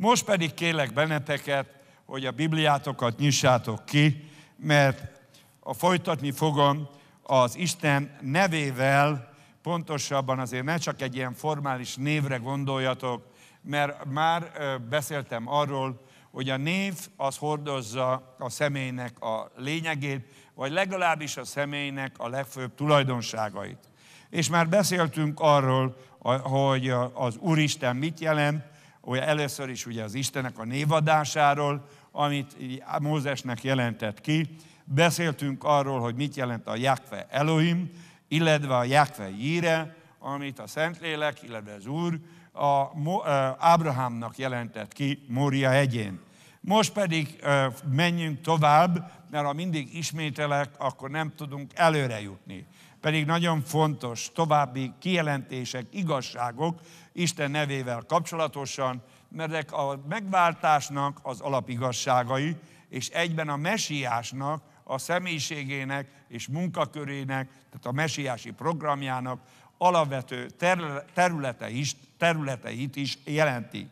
Most pedig kérlek benneteket, hogy a Bibliátokat nyissátok ki, mert a folytatni fogom az Isten nevével, pontosabban azért ne csak egy ilyen formális névre gondoljatok, mert már beszéltem arról, hogy a név az hordozza a személynek a lényegét, vagy legalábbis a személynek a legfőbb tulajdonságait. És már beszéltünk arról, hogy az Úristen mit jelent, olyan először is ugye az Istenek a névadásáról, amit Mózesnek jelentett ki. Beszéltünk arról, hogy mit jelent a Jakve Elohim, illetve a Jakve Jíre, amit a Szentlélek, illetve az Úr a Ábrahámnak jelentett ki Mória hegyén. Most pedig menjünk tovább, mert ha mindig ismételek, akkor nem tudunk előre jutni. Pedig nagyon fontos további kijelentések, igazságok, Isten nevével kapcsolatosan, mert a megváltásnak az alapigazságai, és egyben a mesiásnak, a személyiségének és munkakörének, tehát a mesiási programjának alapvető területe is, területeit is jelenti.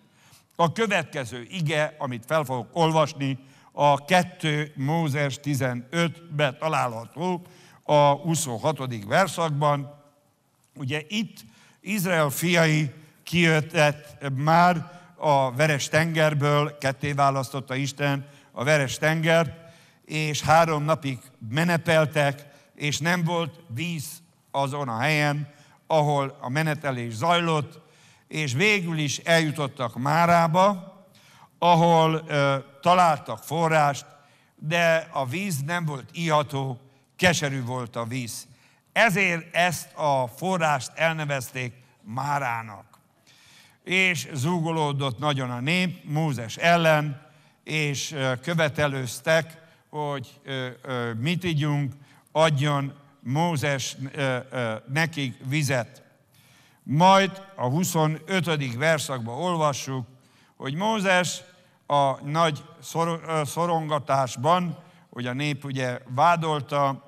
A következő ige, amit fel fogok olvasni, a 2 Mózes 15 be található, a 26. verszakban. Ugye itt Izrael fiai kijöttett már a veres tengerből, ketté választotta Isten a veres tengert, és három napig menepeltek, és nem volt víz azon a helyen, ahol a menetelés zajlott, és végül is eljutottak Márába, ahol ö, találtak forrást, de a víz nem volt iható, keserű volt a víz. Ezért ezt a forrást elnevezték Márának és zúgolódott nagyon a nép Mózes ellen, és követelőztek, hogy mit ígyunk, adjon Mózes nekik vizet. Majd a 25. verszakban olvassuk, hogy Mózes a nagy szorongatásban, hogy a nép ugye vádolta,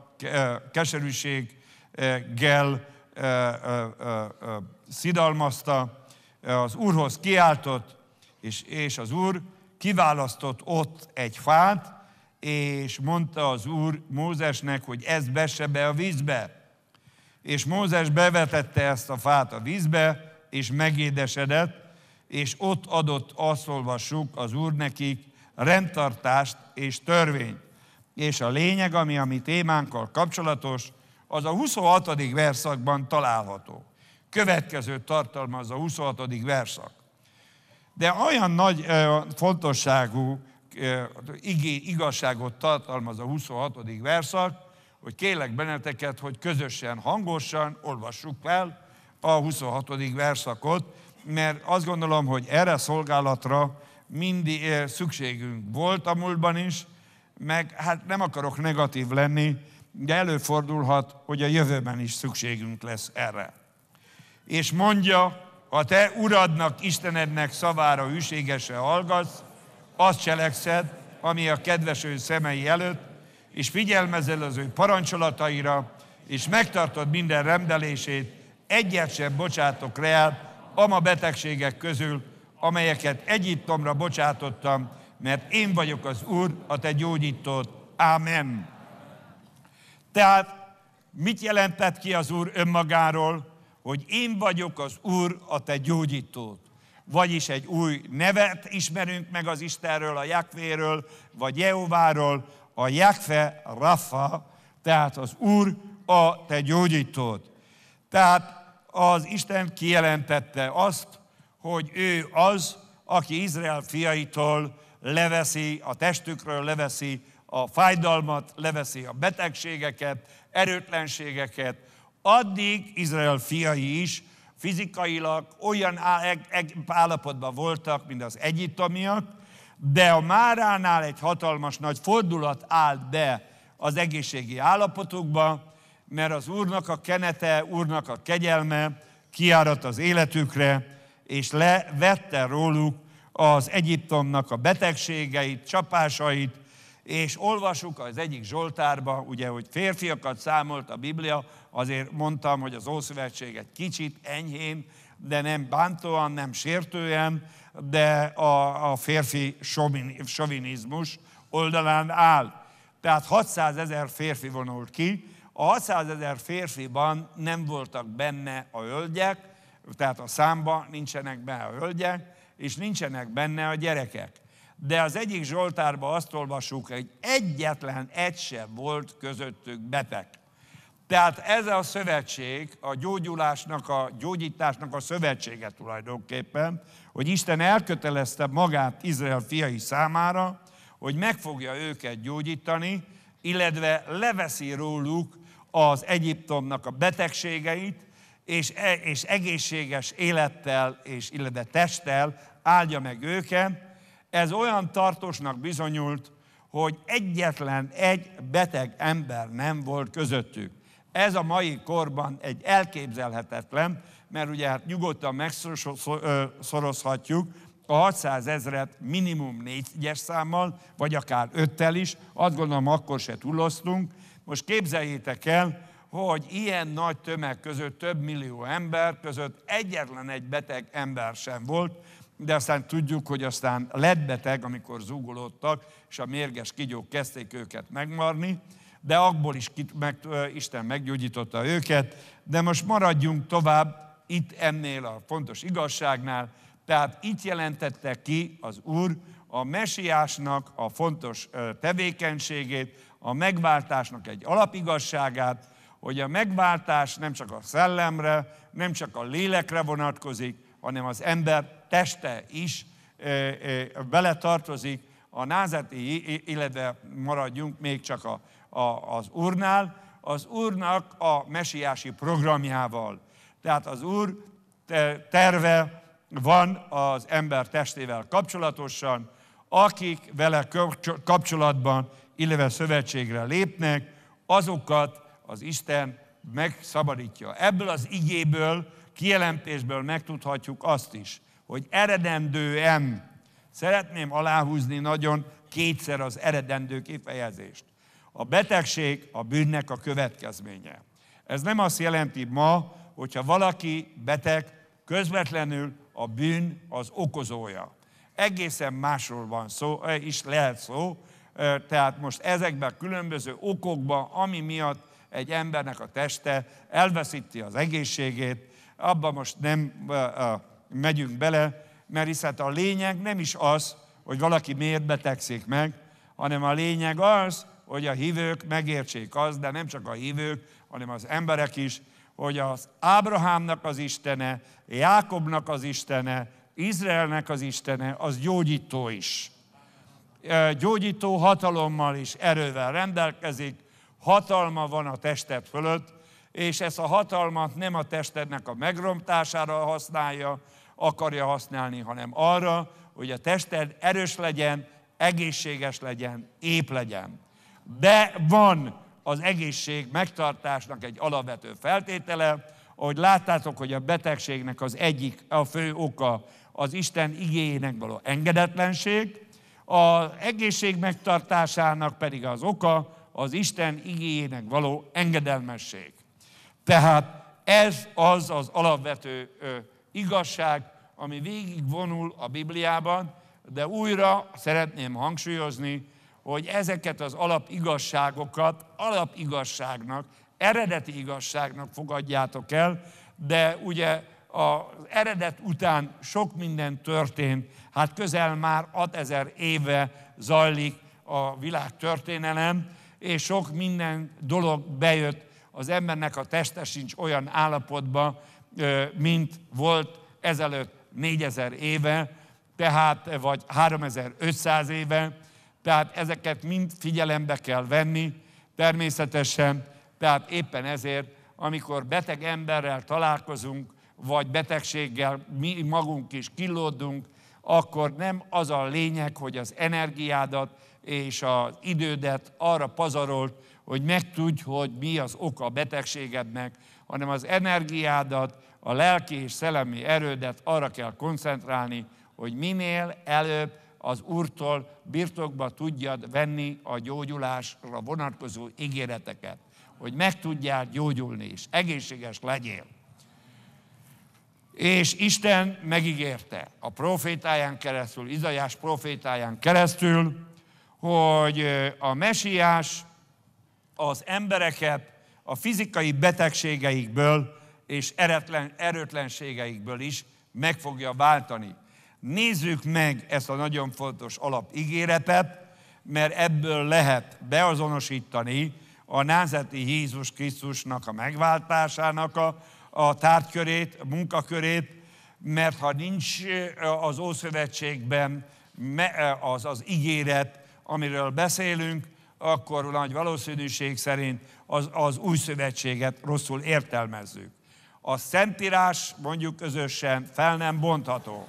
keserűséggel szidalmazta, az Úrhoz kiáltott, és, és az Úr kiválasztott ott egy fát, és mondta az Úr Mózesnek, hogy ez besse be a vízbe. És Mózes bevetette ezt a fát a vízbe, és megédesedett, és ott adott, azt az Úr nekik rendtartást és törvényt. És a lényeg, ami a mi témánkkal kapcsolatos, az a 26. verszakban található. Következő tartalmaz a 26. verszak. De olyan nagy fontosságú igazságot tartalmaz a 26. verszak, hogy kélek benneteket, hogy közösen, hangosan olvassuk fel a 26. verszakot, mert azt gondolom, hogy erre szolgálatra mindig szükségünk volt a múltban is, meg hát nem akarok negatív lenni, de előfordulhat, hogy a jövőben is szükségünk lesz erre és mondja, ha te uradnak, Istenednek szavára hűségese hallgatsz, azt cselekszed, ami a kedves ő szemei előtt, és figyelmezel az ő parancsolataira, és megtartod minden rendelését, egyet sem bocsátok reát, ama betegségek közül, amelyeket Egyiptomra bocsátottam, mert én vagyok az Úr, a te gyógyítód. Ámen. Tehát mit jelentett ki az Úr önmagáról? hogy én vagyok az Úr, a te gyógyítót. Vagyis egy új nevet ismerünk meg az Istenről, a Jakvéről, vagy Jehováról, a Jakve Rafa, tehát az Úr, a te gyógyítót. Tehát az Isten kijelentette azt, hogy ő az, aki Izrael fiaitól leveszi, a testükről leveszi a fájdalmat, leveszi a betegségeket, erőtlenségeket, Addig Izrael fiai is fizikailag olyan állapotban voltak, mint az egyiptomiak, de a Máránál egy hatalmas nagy fordulat állt be az egészségi állapotukba, mert az Úrnak a kenete, Úrnak a kegyelme kiárat az életükre, és levette róluk az Egyiptomnak a betegségeit, csapásait, és olvasunk az egyik Zsoltárba, ugye, hogy férfiakat számolt a Biblia, azért mondtam, hogy az Ószövetség egy kicsit enyhén, de nem bántóan, nem sértően, de a, a férfi sovinizmus oldalán áll. Tehát 600 ezer férfi vonult ki, a 600 ezer férfiban nem voltak benne a hölgyek, tehát a számba nincsenek benne a hölgyek, és nincsenek benne a gyerekek de az egyik Zsoltárban azt olvasjuk, hogy egyetlen egy sem volt közöttük beteg. Tehát ez a szövetség, a gyógyulásnak, a gyógyításnak a szövetsége tulajdonképpen, hogy Isten elkötelezte magát Izrael fiai számára, hogy meg fogja őket gyógyítani, illetve leveszi róluk az Egyiptomnak a betegségeit, és, e, és egészséges élettel, és illetve testtel áldja meg őket, ez olyan tartósnak bizonyult, hogy egyetlen egy beteg ember nem volt közöttük. Ez a mai korban egy elképzelhetetlen, mert ugye hát nyugodtan megszorozhatjuk a 600 ezret minimum négyes számmal, vagy akár öttel is, azt gondolom akkor se túloztunk. Most képzeljétek el, hogy ilyen nagy tömeg között, több millió ember között egyetlen egy beteg ember sem volt, de aztán tudjuk, hogy aztán lett beteg, amikor zúgolódtak, és a mérges kigyók kezdték őket megmarni, de abból is meg, Isten meggyógyította őket, de most maradjunk tovább itt ennél a fontos igazságnál, tehát itt jelentette ki az Úr a mesiásnak a fontos tevékenységét, a megváltásnak egy alapigazságát, hogy a megváltás nem csak a szellemre, nem csak a lélekre vonatkozik, hanem az ember teste is beletartozik a názeti illetve maradjunk még csak a, a, az Úrnál, az Úrnak a mesiási programjával. Tehát az Úr terve van az ember testével kapcsolatosan, akik vele kapcsolatban, illetve szövetségre lépnek, azokat az Isten megszabadítja. Ebből az igéből, kielentésből megtudhatjuk azt is, hogy eredendően, szeretném aláhúzni nagyon kétszer az eredendő kifejezést. A betegség a bűnnek a következménye. Ez nem azt jelenti ma, hogyha valaki beteg, közvetlenül a bűn az okozója. Egészen másról van szó, is lehet szó, tehát most ezekben a különböző okokban, ami miatt egy embernek a teste elveszíti az egészségét, abban most nem megyünk bele, mert hiszen hát a lényeg nem is az, hogy valaki miért betegszik meg, hanem a lényeg az, hogy a hívők megértsék az, de nem csak a hívők, hanem az emberek is, hogy az Ábrahámnak az Istene, Jákobnak az Istene, Izraelnek az Istene, az gyógyító is. Gyógyító hatalommal és erővel rendelkezik, hatalma van a tested fölött, és ezt a hatalmat nem a testednek a megromtására használja, akarja használni, hanem arra, hogy a tested erős legyen, egészséges legyen, ép legyen. De van az egészség megtartásnak egy alapvető feltétele, ahogy láttátok, hogy a betegségnek az egyik, a fő oka az Isten igényének való engedetlenség, az egészség megtartásának pedig az oka az Isten igényének való engedelmesség. Tehát ez az az alapvető igazság, ami végigvonul a Bibliában, de újra szeretném hangsúlyozni, hogy ezeket az alapigazságokat alapigazságnak, eredeti igazságnak fogadjátok el, de ugye az eredet után sok minden történt, hát közel már 6000 éve zajlik a világ történelem, és sok minden dolog bejött, az embernek a teste sincs olyan állapotban, mint volt ezelőtt 4000 éve, tehát, vagy 3500 éve, tehát ezeket mind figyelembe kell venni, természetesen, tehát éppen ezért, amikor beteg emberrel találkozunk, vagy betegséggel mi magunk is kilódunk, akkor nem az a lényeg, hogy az energiádat és az idődet arra pazarolt, hogy megtudj, hogy mi az oka a betegségednek, hanem az energiádat a lelki és szellemi erődet arra kell koncentrálni, hogy minél előbb az Úrtól birtokba tudjad venni a gyógyulásra vonatkozó ígéreteket, hogy meg tudjál gyógyulni, és egészséges legyél. És Isten megígérte a profétáján keresztül, Izajás profétáján keresztül, hogy a mesiás az embereket a fizikai betegségeikből és eretlen, erőtlenségeikből is meg fogja váltani. Nézzük meg ezt a nagyon fontos alapígéretet, mert ebből lehet beazonosítani a názeti Jézus Krisztusnak a megváltásának a, a tárgykörét, a munkakörét, mert ha nincs az Ószövetségben az az ígéret, amiről beszélünk, akkor nagy valószínűség szerint az, az új szövetséget rosszul értelmezzük. A szentírás mondjuk közösen fel nem bontható.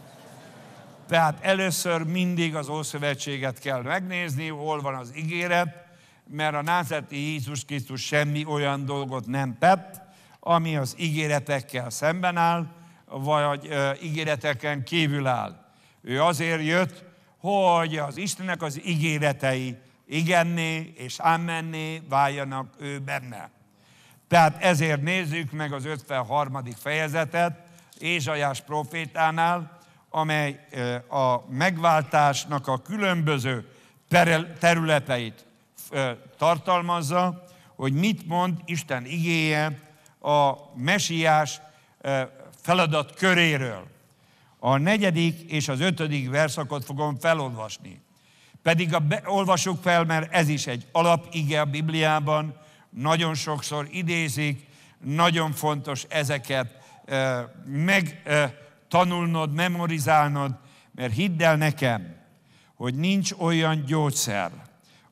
Tehát először mindig az Ószövetséget kell megnézni, hol van az ígéret, mert a názeti Jézus Krisztus semmi olyan dolgot nem tett, ami az ígéretekkel szemben áll, vagy ö, ígéreteken kívül áll. Ő azért jött, hogy az Istennek az ígéretei igenné és ámenné váljanak ő benne. Tehát ezért nézzük meg az 53. fejezetet Ézsajás profétánál, amely a megváltásnak a különböző területeit tartalmazza, hogy mit mond Isten igéje a mesiás feladat köréről. A negyedik és az ötödik verszakot fogom felolvasni. Pedig a be, olvasok fel, mert ez is egy alapige a Bibliában, nagyon sokszor idézik, nagyon fontos ezeket megtanulnod, memorizálnod, mert hidd el nekem, hogy nincs olyan gyógyszer,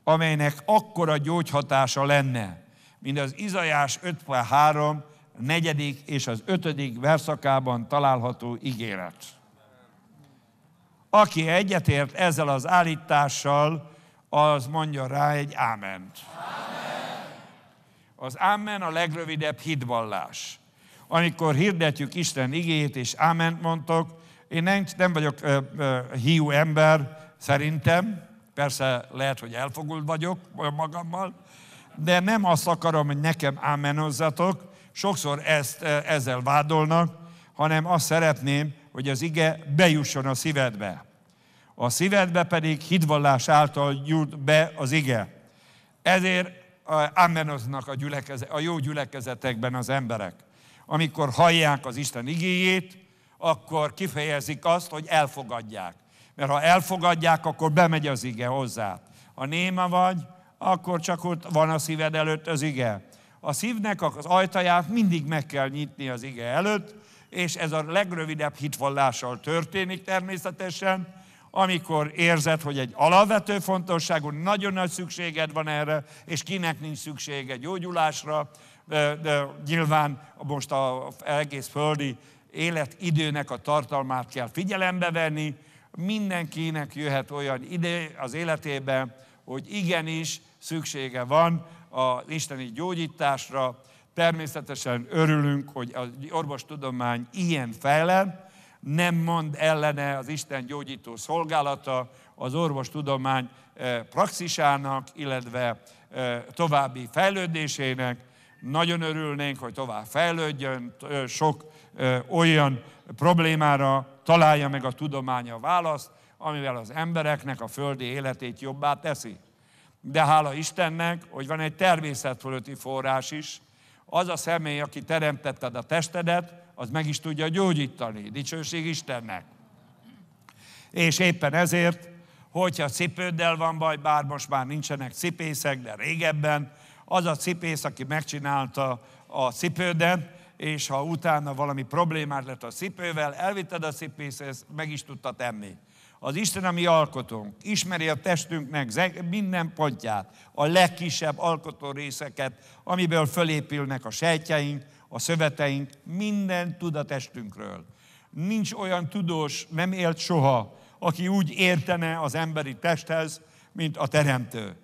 amelynek akkora gyógyhatása lenne, mint az Izajás 53, negyedik és az ötödik verszakában található ígéret. Aki egyetért ezzel az állítással, az mondja rá egy áment. Amen. Az ámen a legrövidebb hitvallás. Amikor hirdetjük Isten igét és áment mondtok, én nem, nem vagyok ö, ö, hiú ember, szerintem, persze lehet, hogy elfogult vagyok magammal, de nem azt akarom, hogy nekem ámenozzatok, sokszor ezt, ezzel vádolnak, hanem azt szeretném, hogy az ige bejusson a szívedbe. A szívedbe pedig hitvallás által jut be az ige. Ezért ámenoznak a, a jó gyülekezetekben az emberek. Amikor hallják az Isten igéjét, akkor kifejezik azt, hogy elfogadják. Mert ha elfogadják, akkor bemegy az ige hozzá. Ha néma vagy, akkor csak ott van a szíved előtt az ige. A szívnek az ajtaját mindig meg kell nyitni az ige előtt, és ez a legrövidebb hitvallással történik természetesen, amikor érzed, hogy egy alapvető fontosságú, nagyon nagy szükséged van erre, és kinek nincs szüksége gyógyulásra, de, de nyilván most az egész földi életidőnek a tartalmát kell figyelembe venni, mindenkinek jöhet olyan idő az életébe, hogy igenis szüksége van az isteni gyógyításra. Természetesen örülünk, hogy az orvostudomány ilyen fejlett, nem mond ellene az Isten gyógyító szolgálata, az orvostudomány eh, praxisának, illetve eh, további fejlődésének. Nagyon örülnénk, hogy tovább fejlődjön, eh, sok olyan problémára találja meg a tudománya a választ, amivel az embereknek a földi életét jobbá teszi. De hála Istennek, hogy van egy természet fölötti forrás is, az a személy, aki teremtetted a testedet, az meg is tudja gyógyítani. Dicsőség Istennek. És éppen ezért, hogyha cipőddel van baj, bár most már nincsenek cipészek, de régebben, az a cipész, aki megcsinálta a cipődet, és ha utána valami problémát lett a cipővel, elvitted a cipészhez, meg is tudta tenni. Az Isten, ami alkotunk, ismeri a testünknek minden pontját, a legkisebb alkotó részeket, amiből fölépülnek a sejtjeink, a szöveteink minden tudatestünkről. Nincs olyan tudós, nem élt soha, aki úgy értene az emberi testhez, mint a Teremtő.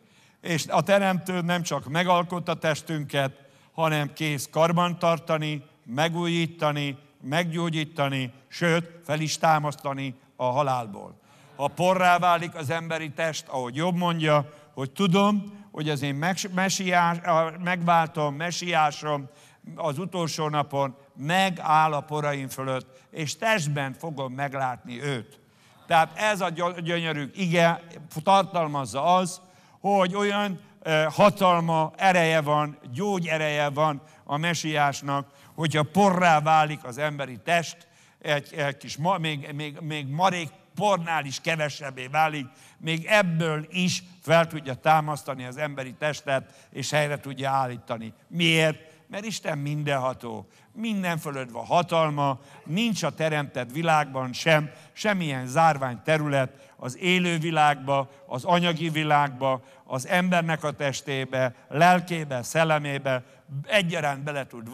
És a Teremtő nem csak megalkotta testünket, hanem kész karbantartani, megújítani, meggyógyítani, sőt, fel is támasztani a halálból. Ha porrá válik az emberi test, ahogy jobb mondja, hogy tudom, hogy az én mesiás, megváltom, mesiásom, az utolsó napon megáll a poraim fölött, és testben fogom meglátni őt. Tehát ez a gyönyörű ige tartalmazza az, hogy olyan hatalma, ereje van, gyógy ereje van a mesiásnak, hogyha porrá válik az emberi test, egy, egy kis, ma, még, még, még marék pornál is kevesebbé válik, még ebből is fel tudja támasztani az emberi testet, és helyre tudja állítani. Miért? mert Isten mindenható, minden fölött van hatalma, nincs a teremtett világban sem, semmilyen zárvány terület az élő világba, az anyagi világba, az embernek a testébe, lelkébe, szellemébe, egyaránt bele tud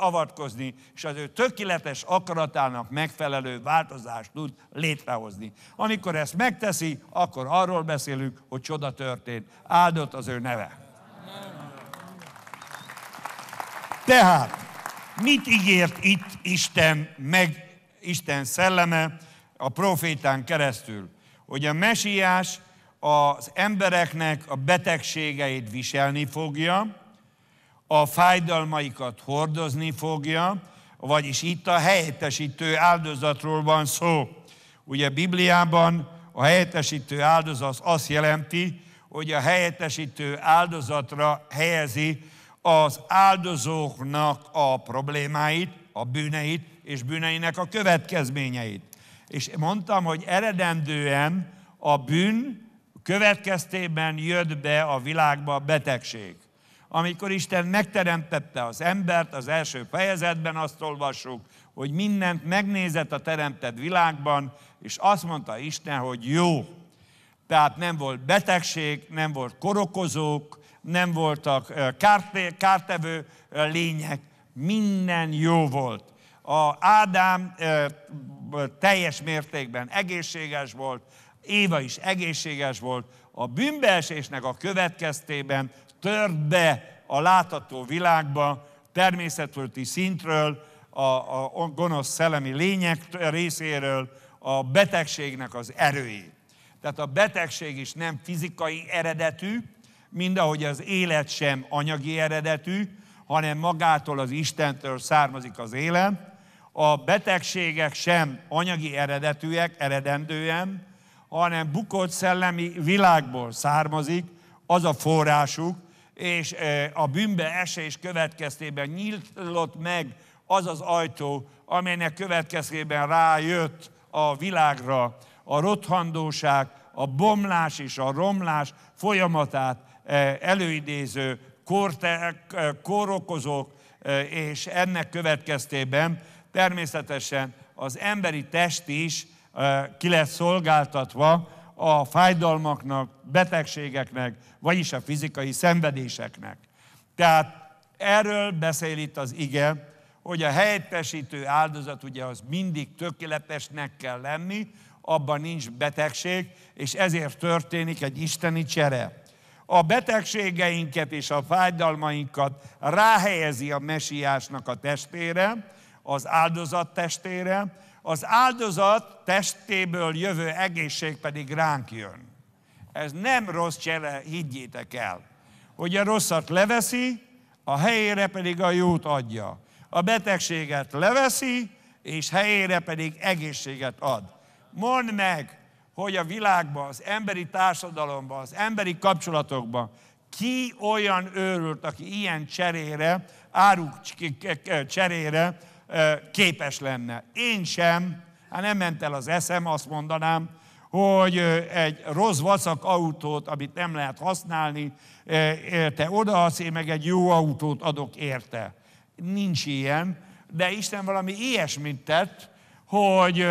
avatkozni, és az ő tökéletes akaratának megfelelő változást tud létrehozni. Amikor ezt megteszi, akkor arról beszélünk, hogy csoda történt. Áldott az ő neve. Amen. Tehát, mit ígért itt Isten, meg Isten szelleme a profétán keresztül? Hogy a mesiás az embereknek a betegségeit viselni fogja, a fájdalmaikat hordozni fogja, vagyis itt a helyettesítő áldozatról van szó. Ugye Bibliában a helyettesítő áldozat azt jelenti, hogy a helyettesítő áldozatra helyezi az áldozóknak a problémáit, a bűneit és bűneinek a következményeit. És mondtam, hogy eredendően a bűn következtében jött be a világba a betegség. Amikor Isten megteremtette az embert, az első fejezetben azt olvassuk, hogy mindent megnézett a teremtett világban, és azt mondta Isten, hogy jó. Tehát nem volt betegség, nem volt korokozók, nem voltak kártevő lények, minden jó volt. A Ádám teljes mértékben egészséges volt, Éva is egészséges volt. A bűnbeesésnek a következtében tört be a látható világba, természetfölti szintről, a, a gonosz szellemi lények részéről, a betegségnek az erői. Tehát a betegség is nem fizikai eredetű, mindahogy az élet sem anyagi eredetű, hanem magától az Istentől származik az élet, a betegségek sem anyagi eredetűek, eredendően, hanem bukott szellemi világból származik, az a forrásuk, és a bűnbe esés következtében nyílt meg az az ajtó, amelynek következtében rájött a világra a rothandóság, a bomlás és a romlás folyamatát előidéző, kortek, korokozók, és ennek következtében természetesen az emberi test is ki lesz szolgáltatva a fájdalmaknak, betegségeknek, vagyis a fizikai szenvedéseknek. Tehát erről beszél itt az ige, hogy a helyettesítő áldozat ugye az mindig tökéletesnek kell lenni, abban nincs betegség, és ezért történik egy isteni csere a betegségeinket és a fájdalmainkat ráhelyezi a mesiásnak a testére, az áldozat testére, az áldozat testéből jövő egészség pedig ránk jön. Ez nem rossz csele, higgyétek el. Hogy a rosszat leveszi, a helyére pedig a jót adja. A betegséget leveszi, és helyére pedig egészséget ad. Mondd meg, hogy a világban, az emberi társadalomban, az emberi kapcsolatokban ki olyan őrült, aki ilyen cserére, áruk cserére képes lenne. Én sem, hát nem ment el az eszem, azt mondanám, hogy egy rossz vacak autót, amit nem lehet használni, érte odaadsz, én meg egy jó autót adok érte. Nincs ilyen, de Isten valami ilyesmit tett, hogy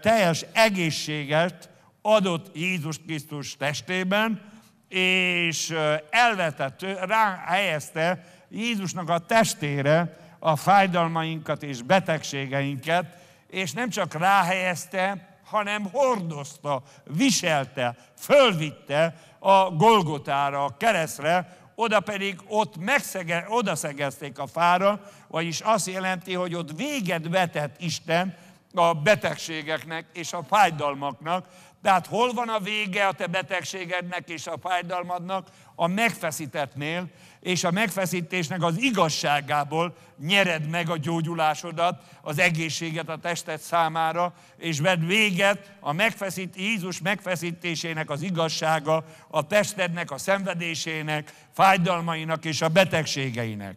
teljes egészséget adott Jézus Krisztus testében, és elvetett, rá helyezte Jézusnak a testére a fájdalmainkat és betegségeinket, és nem csak ráhelyezte, hanem hordozta, viselte, fölvitte a Golgotára, a keresztre, oda pedig ott megszege, odaszegezték a fára, vagyis azt jelenti, hogy ott véget vetett Isten a betegségeknek és a fájdalmaknak. Tehát hol van a vége a te betegségednek és a fájdalmadnak? A megfeszítetnél, és a megfeszítésnek az igazságából nyered meg a gyógyulásodat, az egészséget a tested számára, és vedd véget a megfeszít, Jézus megfeszítésének az igazsága a testednek, a szenvedésének, fájdalmainak és a betegségeinek.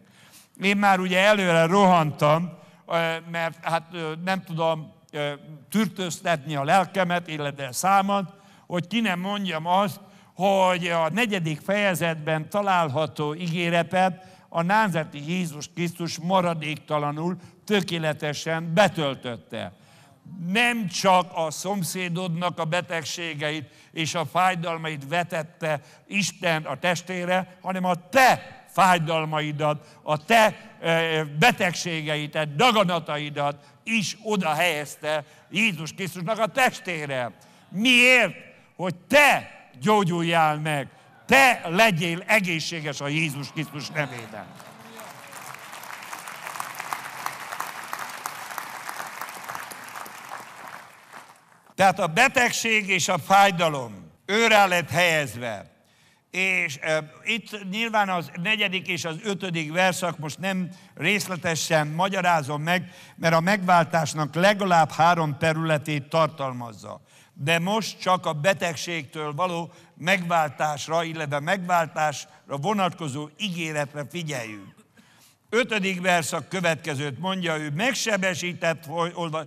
Én már ugye előre rohantam, mert hát nem tudom türtöztetni a lelkemet, illetve számat, hogy ki nem mondjam azt, hogy a negyedik fejezetben található ígéretet a názati Jézus Krisztus maradéktalanul, tökéletesen betöltötte. Nem csak a szomszédodnak a betegségeit és a fájdalmait vetette Isten a testére, hanem a te fájdalmaidat, a te e, betegségeidet, daganataidat is oda helyezte Jézus Krisztusnak a testére. Miért? Hogy te gyógyuljál meg, te legyél egészséges a Jézus Krisztus nevében. Tehát a betegség és a fájdalom őre lett helyezve. És e, itt nyilván az negyedik és az ötödik verszak most nem részletesen magyarázom meg, mert a megváltásnak legalább három területét tartalmazza. De most csak a betegségtől való megváltásra, illetve megváltásra vonatkozó ígéretre figyeljünk. Ötödik verszak következőt mondja, ő megsebesített, hogy olva,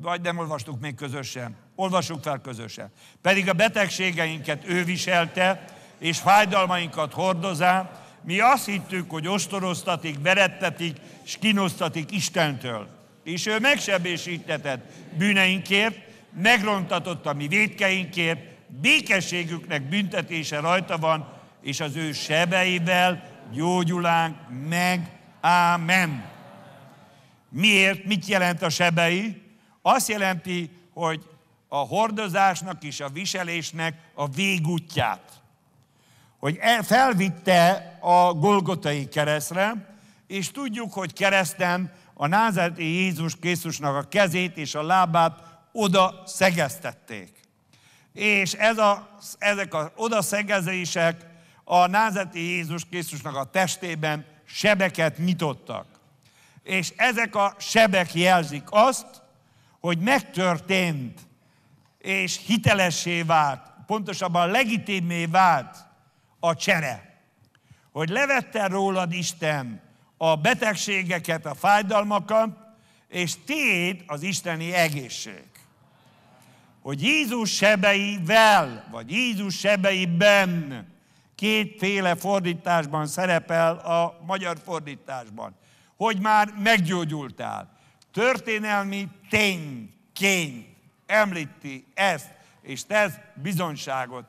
vagy nem olvastuk még közösen, olvasuk fel közösen. Pedig a betegségeinket ő viselte, és fájdalmainkat hordozá, mi azt hittük, hogy ostoroztatik, berettetik, és kinosztatik Istentől. És ő megsebésítetett bűneinkért, megrontatott a mi védkeinkért, békességüknek büntetése rajta van, és az ő sebeivel gyógyulánk meg. Ámen. Miért? Mit jelent a sebei? Azt jelenti, hogy a hordozásnak és a viselésnek a végútját hogy e, felvitte a Golgotai keresztre, és tudjuk, hogy keresztem a názáreti Jézus Krisztusnak a kezét és a lábát oda szegeztették. És ez a, ezek az oda szegezések a názeti Jézus Krisztusnak a testében sebeket nyitottak. És ezek a sebek jelzik azt, hogy megtörtént és hitelessé vált, pontosabban legitimé vált a csere. Hogy levette rólad Isten a betegségeket, a fájdalmakat, és tiéd az isteni egészség. Hogy Jézus sebeivel, vagy Jézus sebeiben kétféle fordításban szerepel a magyar fordításban, hogy már meggyógyultál. Történelmi tényként említi ezt, és tesz bizonságot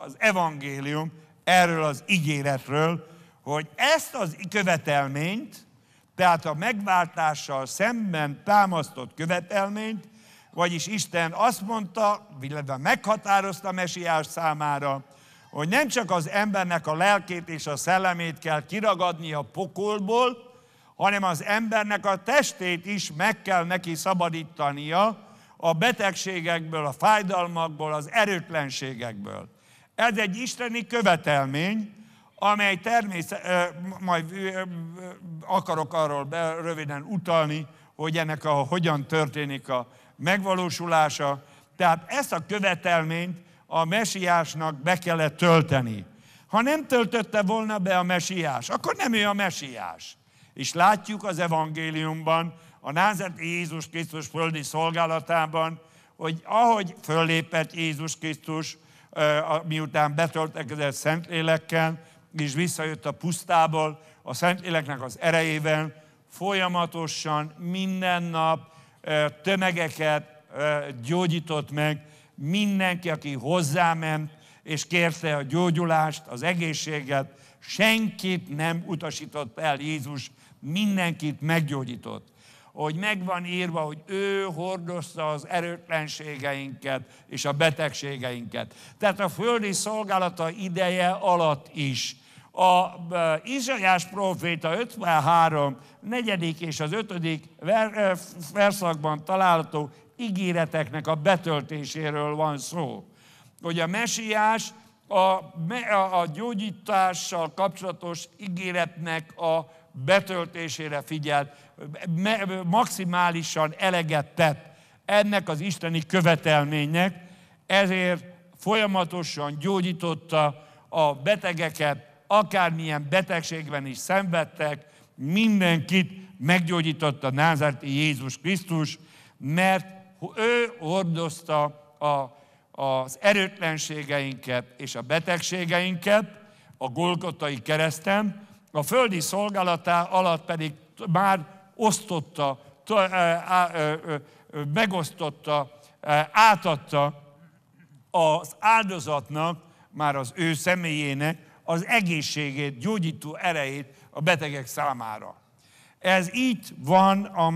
az evangélium, erről az ígéretről, hogy ezt az követelményt, tehát a megváltással szemben támasztott követelményt, vagyis Isten azt mondta, illetve meghatározta Mesiás számára, hogy nem csak az embernek a lelkét és a szellemét kell kiragadni a pokolból, hanem az embernek a testét is meg kell neki szabadítania a betegségekből, a fájdalmakból, az erőtlenségekből. Ez egy isteni követelmény, amely természet, majd akarok arról be, röviden utalni, hogy ennek a hogyan történik a megvalósulása. Tehát ezt a követelményt a mesiásnak be kellett tölteni. Ha nem töltötte volna be a mesiás, akkor nem ő a mesiás. És látjuk az evangéliumban, a názati Jézus Krisztus földi szolgálatában, hogy ahogy föllépett Jézus Krisztus, miután betöltekezett Szentlélekkel, és visszajött a pusztából, a Szentléleknek az erejével, folyamatosan minden nap tömegeket gyógyított meg, mindenki, aki hozzáment, és kérte a gyógyulást, az egészséget, senkit nem utasított el Jézus, mindenkit meggyógyított hogy megvan írva, hogy ő hordozta az erőtlenségeinket és a betegségeinket. Tehát a földi szolgálata ideje alatt is. A Izsajás proféta 53, 4. és az 5. verszakban található ígéreteknek a betöltéséről van szó. Hogy a mesiás a, a gyógyítással kapcsolatos ígéretnek a betöltésére figyelt, maximálisan eleget tett ennek az isteni követelménynek, ezért folyamatosan gyógyította a betegeket, akármilyen betegségben is szenvedtek, mindenkit meggyógyította Názárti Jézus Krisztus, mert ő hordozta a, az erőtlenségeinket és a betegségeinket a Golgotai kereszten, a földi szolgálatá alatt pedig már osztotta, megosztotta, átadta az áldozatnak, már az ő személyének az egészségét, gyógyító erejét a betegek számára. Ez itt van a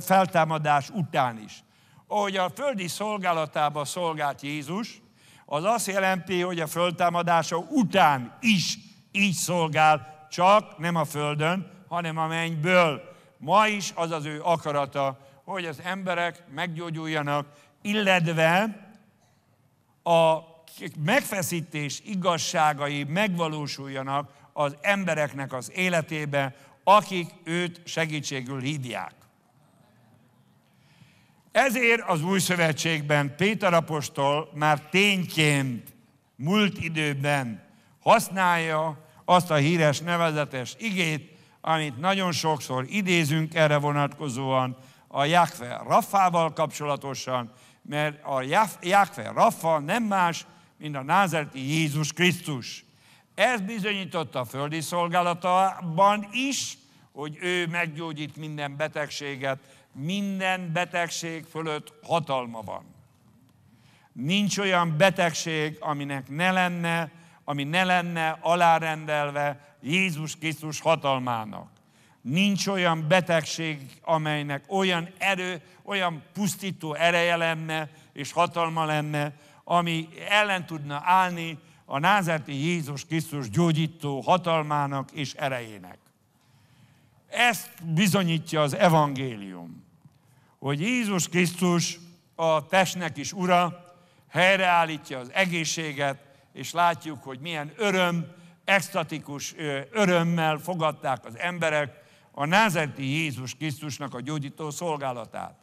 feltámadás után is. Ahogy a földi szolgálatába szolgált Jézus, az azt jelenti, hogy a föltámadása után is így szolgál csak nem a földön, hanem a mennyből. Ma is az az ő akarata, hogy az emberek meggyógyuljanak, illetve a megfeszítés igazságai megvalósuljanak az embereknek az életébe, akik őt segítségül hívják. Ezért az új szövetségben Péter apostol már tényként, múlt időben használja azt a híres nevezetes igét, amit nagyon sokszor idézünk erre vonatkozóan, a Jákve Raffával kapcsolatosan, mert a Jákve Raffa nem más, mint a názerti Jézus Krisztus. Ez bizonyította a földi szolgálatában is, hogy ő meggyógyít minden betegséget, minden betegség fölött hatalma van. Nincs olyan betegség, aminek ne lenne ami ne lenne alárendelve Jézus Krisztus hatalmának. Nincs olyan betegség, amelynek olyan erő, olyan pusztító ereje lenne és hatalma lenne, ami ellen tudna állni a názerti Jézus Krisztus gyógyító hatalmának és erejének. Ezt bizonyítja az evangélium, hogy Jézus Krisztus a testnek is ura, helyreállítja az egészséget, és látjuk, hogy milyen öröm, extatikus örömmel fogadták az emberek a názeti Jézus Krisztusnak a gyógyító szolgálatát.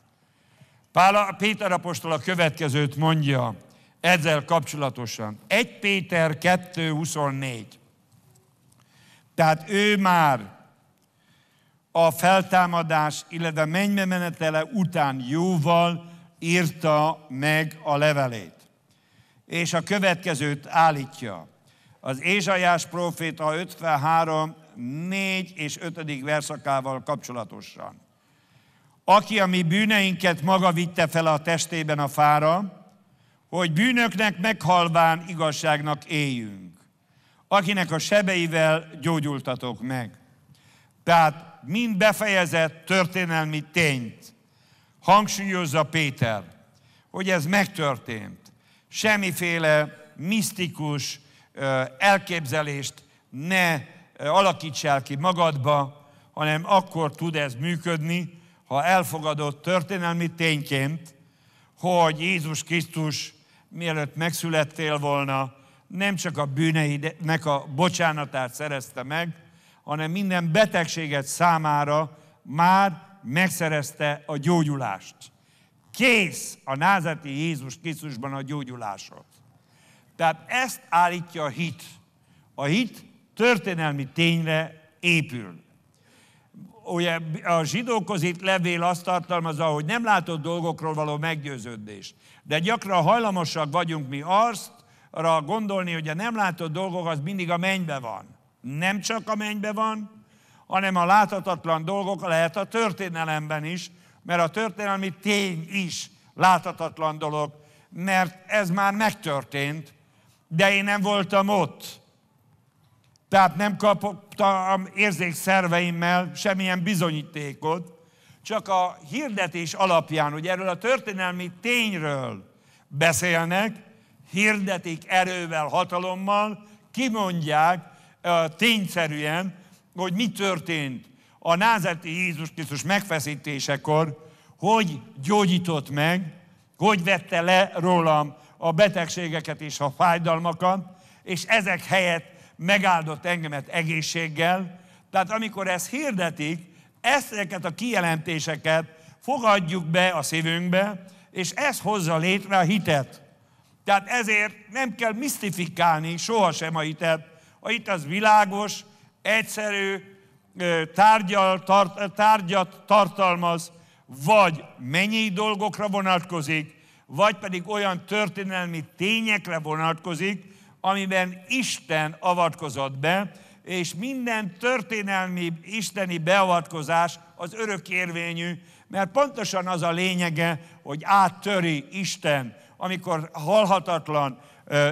Pál, Péter apostol a következőt mondja ezzel kapcsolatosan. 1 Péter 2.24. Tehát ő már a feltámadás, illetve mennybe menetele után jóval írta meg a levelét és a következőt állítja. Az Ézsajás proféta 53, 4 és 5. verszakával kapcsolatosan. Aki a mi bűneinket maga vitte fel a testében a fára, hogy bűnöknek meghalván igazságnak éljünk, akinek a sebeivel gyógyultatok meg. Tehát mind befejezett történelmi tényt hangsúlyozza Péter, hogy ez megtörtént semmiféle misztikus elképzelést ne alakítsál ki magadba, hanem akkor tud ez működni, ha elfogadott történelmi tényként, hogy Jézus Krisztus mielőtt megszülettél volna, nem csak a bűneidnek a bocsánatát szerezte meg, hanem minden betegséget számára már megszerezte a gyógyulást kész a názeti Jézus Krisztusban a gyógyulásod. Tehát ezt állítja a hit. A hit történelmi tényre épül. Ugye a zsidókhoz itt levél azt tartalmazza, hogy nem látott dolgokról való meggyőződés. De gyakran hajlamosak vagyunk mi azt, arra gondolni, hogy a nem látott dolgok az mindig a mennybe van. Nem csak a mennybe van, hanem a láthatatlan dolgok lehet a történelemben is, mert a történelmi tény is láthatatlan dolog, mert ez már megtörtént, de én nem voltam ott. Tehát nem kaptam érzékszerveimmel semmilyen bizonyítékot, csak a hirdetés alapján, hogy erről a történelmi tényről beszélnek, hirdetik erővel, hatalommal, kimondják tényszerűen, hogy mi történt a názerti Jézus Krisztus megfeszítésekor, hogy gyógyított meg, hogy vette le rólam a betegségeket és a fájdalmakat, és ezek helyett megáldott engemet egészséggel. Tehát amikor ezt hirdetik, ezeket a kijelentéseket fogadjuk be a szívünkbe, és ez hozza létre a hitet. Tehát ezért nem kell misztifikálni sohasem a hitet. A hit az világos, egyszerű, tárgyal, tar, tárgyat tartalmaz, vagy mennyi dolgokra vonatkozik, vagy pedig olyan történelmi tényekre vonatkozik, amiben Isten avatkozott be, és minden történelmi isteni beavatkozás az örökérvényű, mert pontosan az a lényege, hogy áttöri Isten, amikor halhatatlan,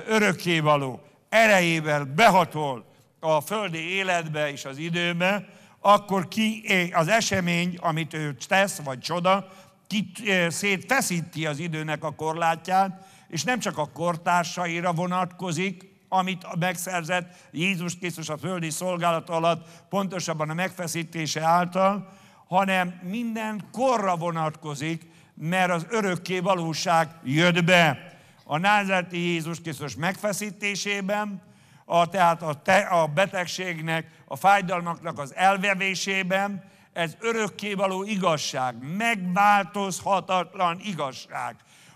örökkévaló, erejével behatol, a földi életbe és az időbe, akkor ki eh, az esemény, amit ő tesz, vagy csoda, ki eh, szétfeszíti az időnek a korlátját, és nem csak a kortársaira vonatkozik, amit megszerzett Jézus Krisztus a földi szolgálat alatt, pontosabban a megfeszítése által, hanem minden korra vonatkozik, mert az örökké valóság jött be. A názárti Jézus Krisztus megfeszítésében, a, tehát a, te, a betegségnek, a fájdalmaknak az elvevésében, ez örökkévaló igazság, megváltozhatatlan igazság.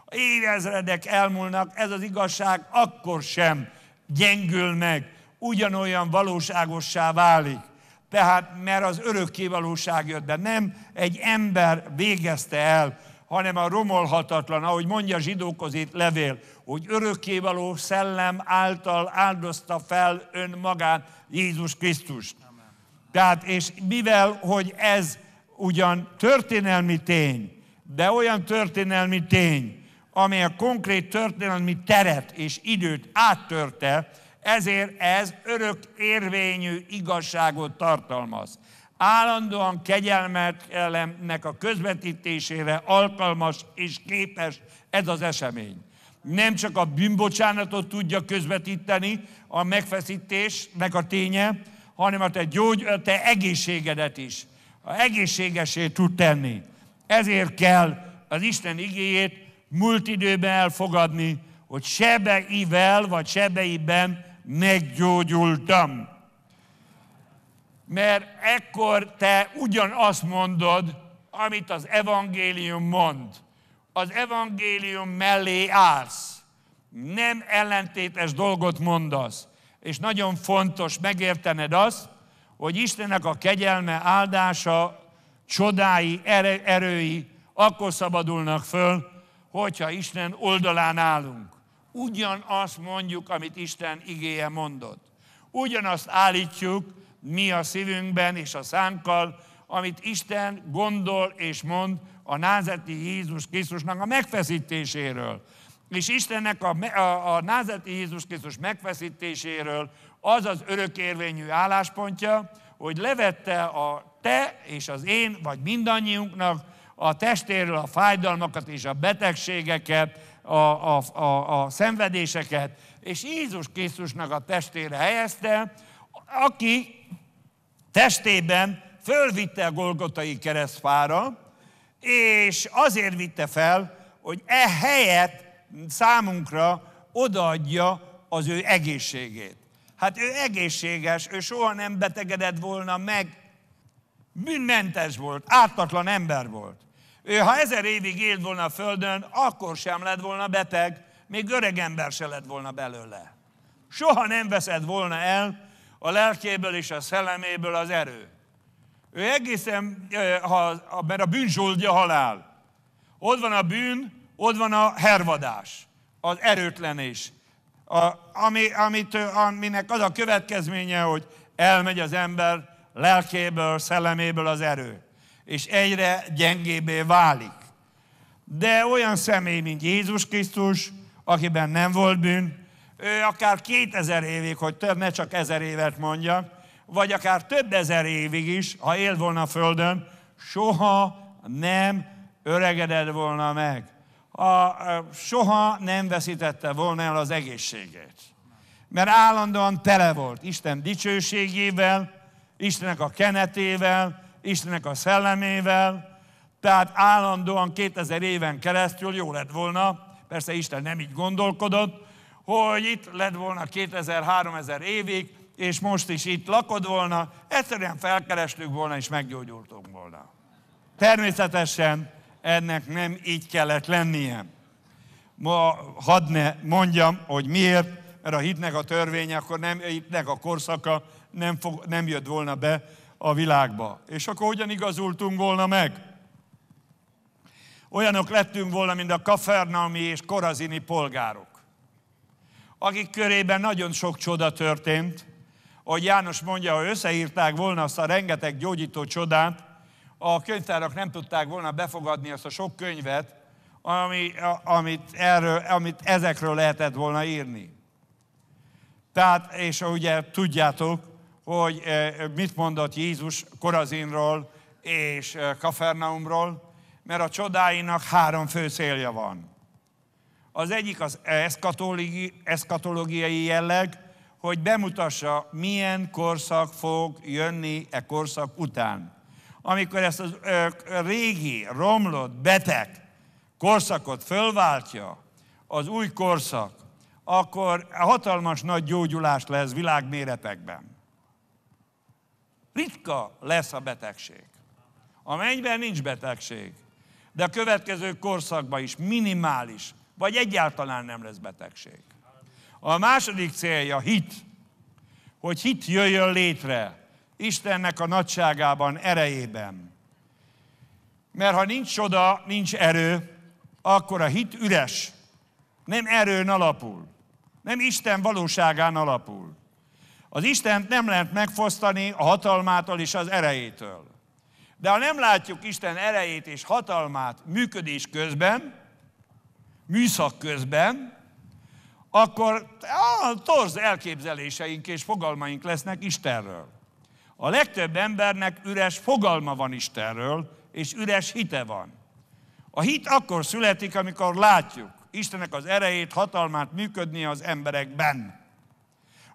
Évezredek elmúlnak, ez az igazság akkor sem gyengül meg, ugyanolyan valóságossá válik. Tehát, mert az örökkévalóság jött be. Nem egy ember végezte el, hanem a romolhatatlan, ahogy mondja a zsidókhoz levél, hogy örökkévaló szellem által áldozta fel önmagát Jézus Krisztust. Tehát, és mivel, hogy ez ugyan történelmi tény, de olyan történelmi tény, amely a konkrét történelmi teret és időt áttörte, ezért ez örök érvényű igazságot tartalmaz. Állandóan kegyelmetlennek a közvetítésére alkalmas és képes ez az esemény nem csak a bűnbocsánatot tudja közvetíteni, a megfeszítésnek a ténye, hanem a te, gyógy, a te egészségedet is. A egészségesé tud tenni. Ezért kell az Isten igéjét múlt időben elfogadni, hogy sebeivel vagy sebeiben meggyógyultam. Mert ekkor te ugyanazt mondod, amit az evangélium mond az evangélium mellé állsz. Nem ellentétes dolgot mondasz. És nagyon fontos megértened azt, hogy Istennek a kegyelme, áldása, csodái, erői akkor szabadulnak föl, hogyha Isten oldalán állunk. Ugyanazt mondjuk, amit Isten igéje mondott. Ugyanazt állítjuk mi a szívünkben és a szánkkal, amit Isten gondol és mond, a názeti Jézus Krisztusnak a megfeszítéséről. És Istennek a, a, a názeti Jézus Krisztus megfeszítéséről az az örökérvényű álláspontja, hogy levette a te és az én, vagy mindannyiunknak a testéről a fájdalmakat és a betegségeket, a, a, a, a szenvedéseket, és Jézus Krisztusnak a testére helyezte, aki testében fölvitte a Golgotai keresztfára, és azért vitte fel, hogy e helyet számunkra odaadja az ő egészségét. Hát ő egészséges, ő soha nem betegedett volna meg, bűnmentes volt, ártatlan ember volt. Ő, ha ezer évig élt volna a Földön, akkor sem lett volna beteg, még öreg ember se lett volna belőle. Soha nem veszed volna el a lelkéből és a szelleméből az erő. Ő egészen, ha, mert a bűn zsoldja halál. Ott van a bűn, ott van a hervadás, az erőtlenés, a, ami, amit, aminek az a következménye, hogy elmegy az ember lelkéből, szelleméből az erő, és egyre gyengébbé válik. De olyan személy, mint Jézus Krisztus, akiben nem volt bűn, ő akár 2000 évig, hogy több, ne csak ezer évet mondja, vagy akár több ezer évig is, ha él volna a Földön, soha nem öregedett volna meg. A, a, soha nem veszítette volna el az egészségét. Mert állandóan tele volt Isten dicsőségével, Istennek a kenetével, Istennek a szellemével, tehát állandóan 2000 éven keresztül jó lett volna, persze Isten nem így gondolkodott, hogy itt lett volna 2000-3000 évig, és most is itt lakod volna, egyszerűen felkerestük volna, és meggyógyultunk volna. Természetesen ennek nem így kellett lennie. Ma hadd ne mondjam, hogy miért, mert a hitnek a törvénye, akkor nem, a hitnek a korszaka nem, fog, nem jött volna be a világba. És akkor hogyan igazultunk volna meg? Olyanok lettünk volna, mint a kafernalmi és korazini polgárok, akik körében nagyon sok csoda történt, ahogy János mondja, ha összeírták volna azt a rengeteg gyógyító csodát, a könyvtárak nem tudták volna befogadni azt a sok könyvet, ami, amit, erről, amit ezekről lehetett volna írni. Tehát, és ugye tudjátok, hogy e, mit mondott Jézus Korazinról és e, Kafernaumról, mert a csodáinak három fő célja van. Az egyik az eszkatológiai jelleg, hogy bemutassa, milyen korszak fog jönni e korszak után. Amikor ezt az régi, romlott, beteg korszakot fölváltja az új korszak, akkor hatalmas nagy gyógyulás lesz világméretekben. Ritka lesz a betegség. A mennyben nincs betegség, de a következő korszakban is minimális, vagy egyáltalán nem lesz betegség. A második célja hit, hogy hit jöjjön létre Istennek a nagyságában, erejében. Mert ha nincs oda, nincs erő, akkor a hit üres. Nem erőn alapul. Nem Isten valóságán alapul. Az Istent nem lehet megfosztani a hatalmától és az erejétől. De ha nem látjuk Isten erejét és hatalmát működés közben, műszak közben, akkor á, torz elképzeléseink és fogalmaink lesznek Istenről. A legtöbb embernek üres fogalma van Istenről, és üres hite van. A hit akkor születik, amikor látjuk Istenek az erejét, hatalmát működni az emberekben.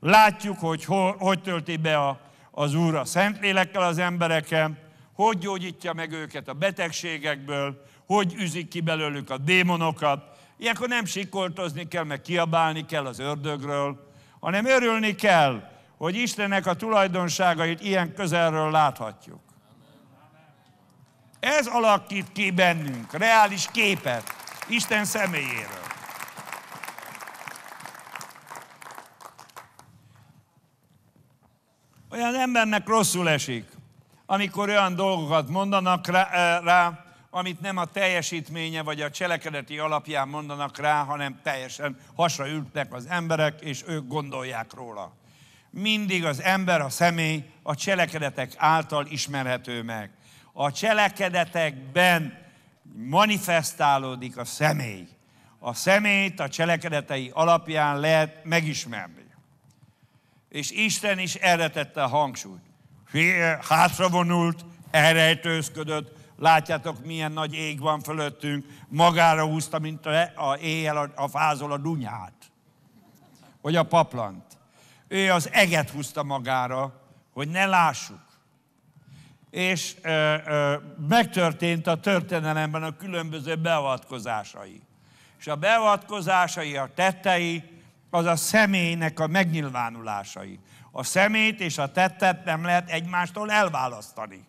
Látjuk, hogy ho, hogy tölti be a, az Úr a Szentlélekkel az embereken, hogy gyógyítja meg őket a betegségekből, hogy üzik ki belőlük a démonokat, Ilyenkor nem sikoltozni kell, meg kiabálni kell az ördögről, hanem örülni kell, hogy Istennek a tulajdonságait ilyen közelről láthatjuk. Ez alakít ki bennünk reális képet Isten személyéről. Olyan embernek rosszul esik, amikor olyan dolgokat mondanak rá, eh, rá amit nem a teljesítménye vagy a cselekedeti alapján mondanak rá, hanem teljesen hasra ültnek az emberek, és ők gondolják róla. Mindig az ember, a személy a cselekedetek által ismerhető meg. A cselekedetekben manifestálódik a személy. A személyt a cselekedetei alapján lehet megismerni. És Isten is erre tette a hangsúlyt. Hátra vonult, elrejtőzködött, Látjátok, milyen nagy ég van fölöttünk. Magára húzta, mint a éjjel a fázol a dunyát. Vagy a paplant. Ő az eget húzta magára, hogy ne lássuk. És ö, ö, megtörtént a történelemben a különböző beavatkozásai. És a beavatkozásai, a tettei, az a személynek a megnyilvánulásai. A szemét és a tettet nem lehet egymástól elválasztani.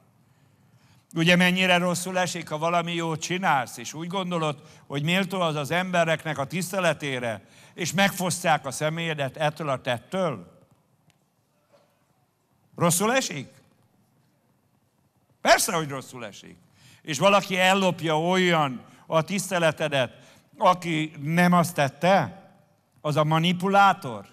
Ugye mennyire rosszul esik, ha valami jót csinálsz, és úgy gondolod, hogy méltó az az embereknek a tiszteletére, és megfosztják a személyedet ettől a tettől? Rosszul esik? Persze, hogy rosszul esik. És valaki ellopja olyan a tiszteletedet, aki nem azt tette, az a manipulátor.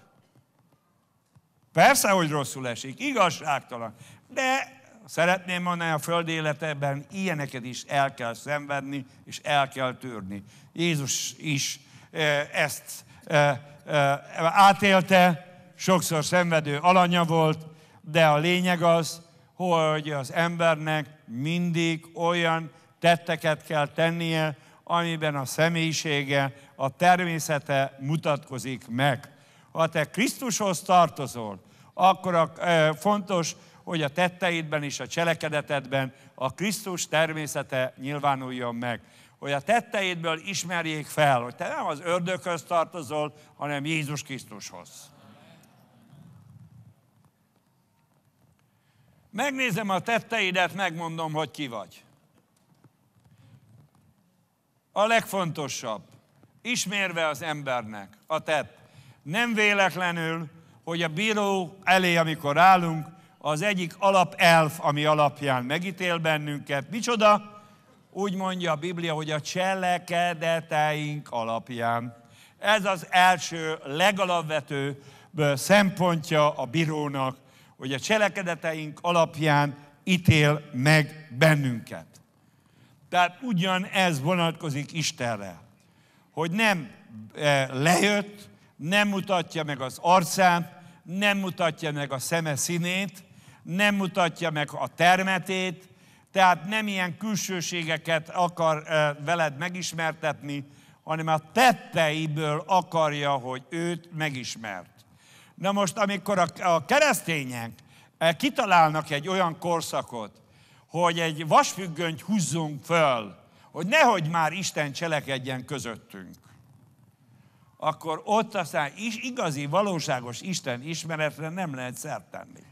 Persze, hogy rosszul esik, igazságtalan. De Szeretném mondani, a föld életében ilyeneket is el kell szenvedni, és el kell tűrni. Jézus is eh, ezt eh, eh, átélte, sokszor szenvedő alanya volt, de a lényeg az, hogy az embernek mindig olyan tetteket kell tennie, amiben a személyisége, a természete mutatkozik meg. Ha te Krisztushoz tartozol, akkor a, fontos, hogy a tetteidben és a cselekedetedben a Krisztus természete nyilvánuljon meg. Hogy a tetteidből ismerjék fel, hogy te nem az ördökhöz tartozol, hanem Jézus Krisztushoz. Megnézem a tetteidet, megmondom, hogy ki vagy. A legfontosabb, ismérve az embernek a tett. Nem véletlenül, hogy a bíró elé, amikor állunk, az egyik alapelf, ami alapján megítél bennünket. Micsoda? Úgy mondja a Biblia, hogy a cselekedeteink alapján. Ez az első, legalapvető szempontja a bírónak, hogy a cselekedeteink alapján ítél meg bennünket. Tehát ugyan ez vonatkozik Istenre, hogy nem lejött, nem mutatja meg az arcát, nem mutatja meg a szeme színét, nem mutatja meg a termetét, tehát nem ilyen külsőségeket akar veled megismertetni, hanem a tetteiből akarja, hogy őt megismert. Na most, amikor a keresztények kitalálnak egy olyan korszakot, hogy egy vasfüggönyt húzzunk föl, hogy nehogy már Isten cselekedjen közöttünk, akkor ott aztán is igazi, valóságos Isten ismeretre nem lehet szert tenni.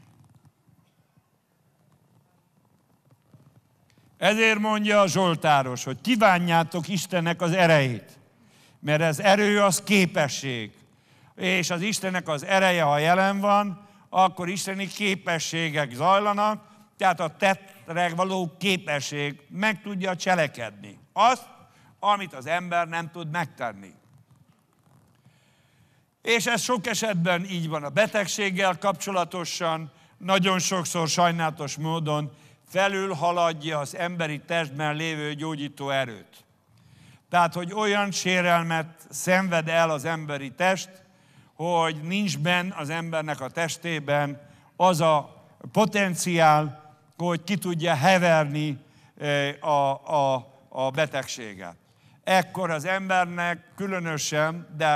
Ezért mondja a Zsoltáros, hogy kívánjátok Istennek az erejét, mert ez erő az képesség. És az Istennek az ereje, ha jelen van, akkor isteni képességek zajlanak, tehát a tettre való képesség meg tudja cselekedni. Azt, amit az ember nem tud megtenni. És ez sok esetben így van a betegséggel kapcsolatosan, nagyon sokszor sajnálatos módon felülhaladja az emberi testben lévő gyógyító erőt. Tehát, hogy olyan sérelmet szenved el az emberi test, hogy nincs benne az embernek a testében az a potenciál, hogy ki tudja heverni e, a, a, a betegséget. Ekkor az embernek különösen, de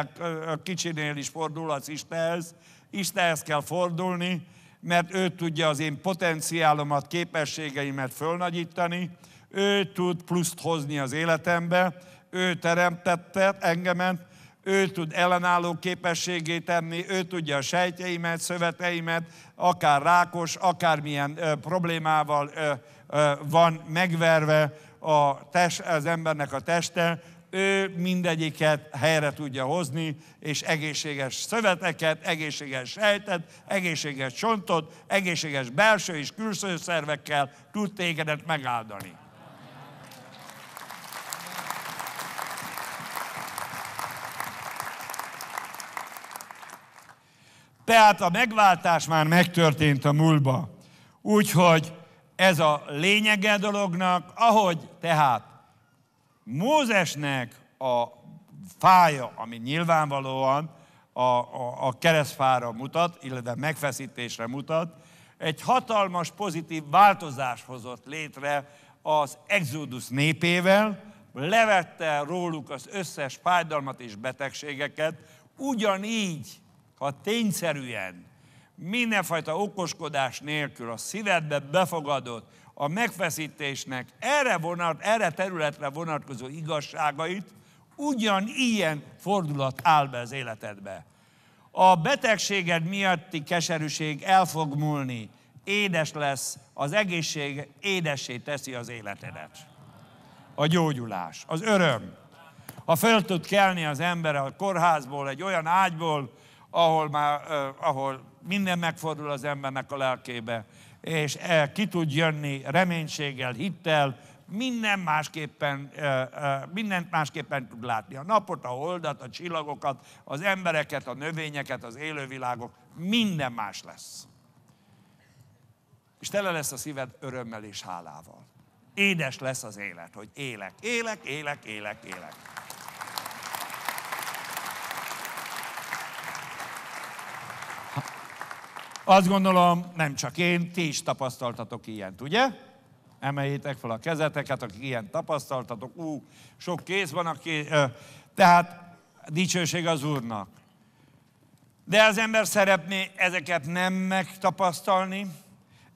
a kicsinél is fordul az Istenhez, Istenhez kell fordulni, mert ő tudja az én potenciálomat, képességeimet fölnagyítani, ő tud pluszt hozni az életembe, ő teremtette engemet, ő tud ellenálló képességé tenni, ő tudja a sejtjeimet, szöveteimet, akár rákos, akármilyen ö, problémával ö, ö, van megverve a test, az embernek a teste, ő mindegyiket helyre tudja hozni, és egészséges szöveteket, egészséges sejtet, egészséges csontot, egészséges belső és külső szervekkel tud tégedet megáldani. Tehát a megváltás már megtörtént a múlba. Úgyhogy ez a lényege dolognak, ahogy tehát Mózesnek a fája, ami nyilvánvalóan a, a, a keresztfára mutat, illetve megfeszítésre mutat, egy hatalmas pozitív változás hozott létre az Exodus népével, levette róluk az összes fájdalmat és betegségeket, ugyanígy, ha tényszerűen, mindenfajta okoskodás nélkül a szívedbe befogadott, a megfeszítésnek erre, vonat, erre területre vonatkozó igazságait ugyanilyen fordulat áll be az életedbe. A betegséged miatti keserűség el fog múlni, édes lesz, az egészség édessé teszi az életedet. A gyógyulás, az öröm. Ha föl tud kelni az ember a kórházból, egy olyan ágyból, ahol már, eh, ahol minden megfordul az embernek a lelkébe, és eh, ki tud jönni reménységgel, hittel, minden másképpen, eh, eh, mindent másképpen tud látni. A napot, a holdat, a csillagokat, az embereket, a növényeket, az élővilágok, minden más lesz. És tele lesz a szíved örömmel és hálával. Édes lesz az élet, hogy élek, élek, élek, élek, élek. Azt gondolom, nem csak én, ti is tapasztaltatok ilyent, ugye? Emeljétek fel a kezeteket, akik ilyen tapasztaltatok. Ú, sok kéz van, aki... tehát dicsőség az Úrnak. De az ember szeretné ezeket nem megtapasztalni,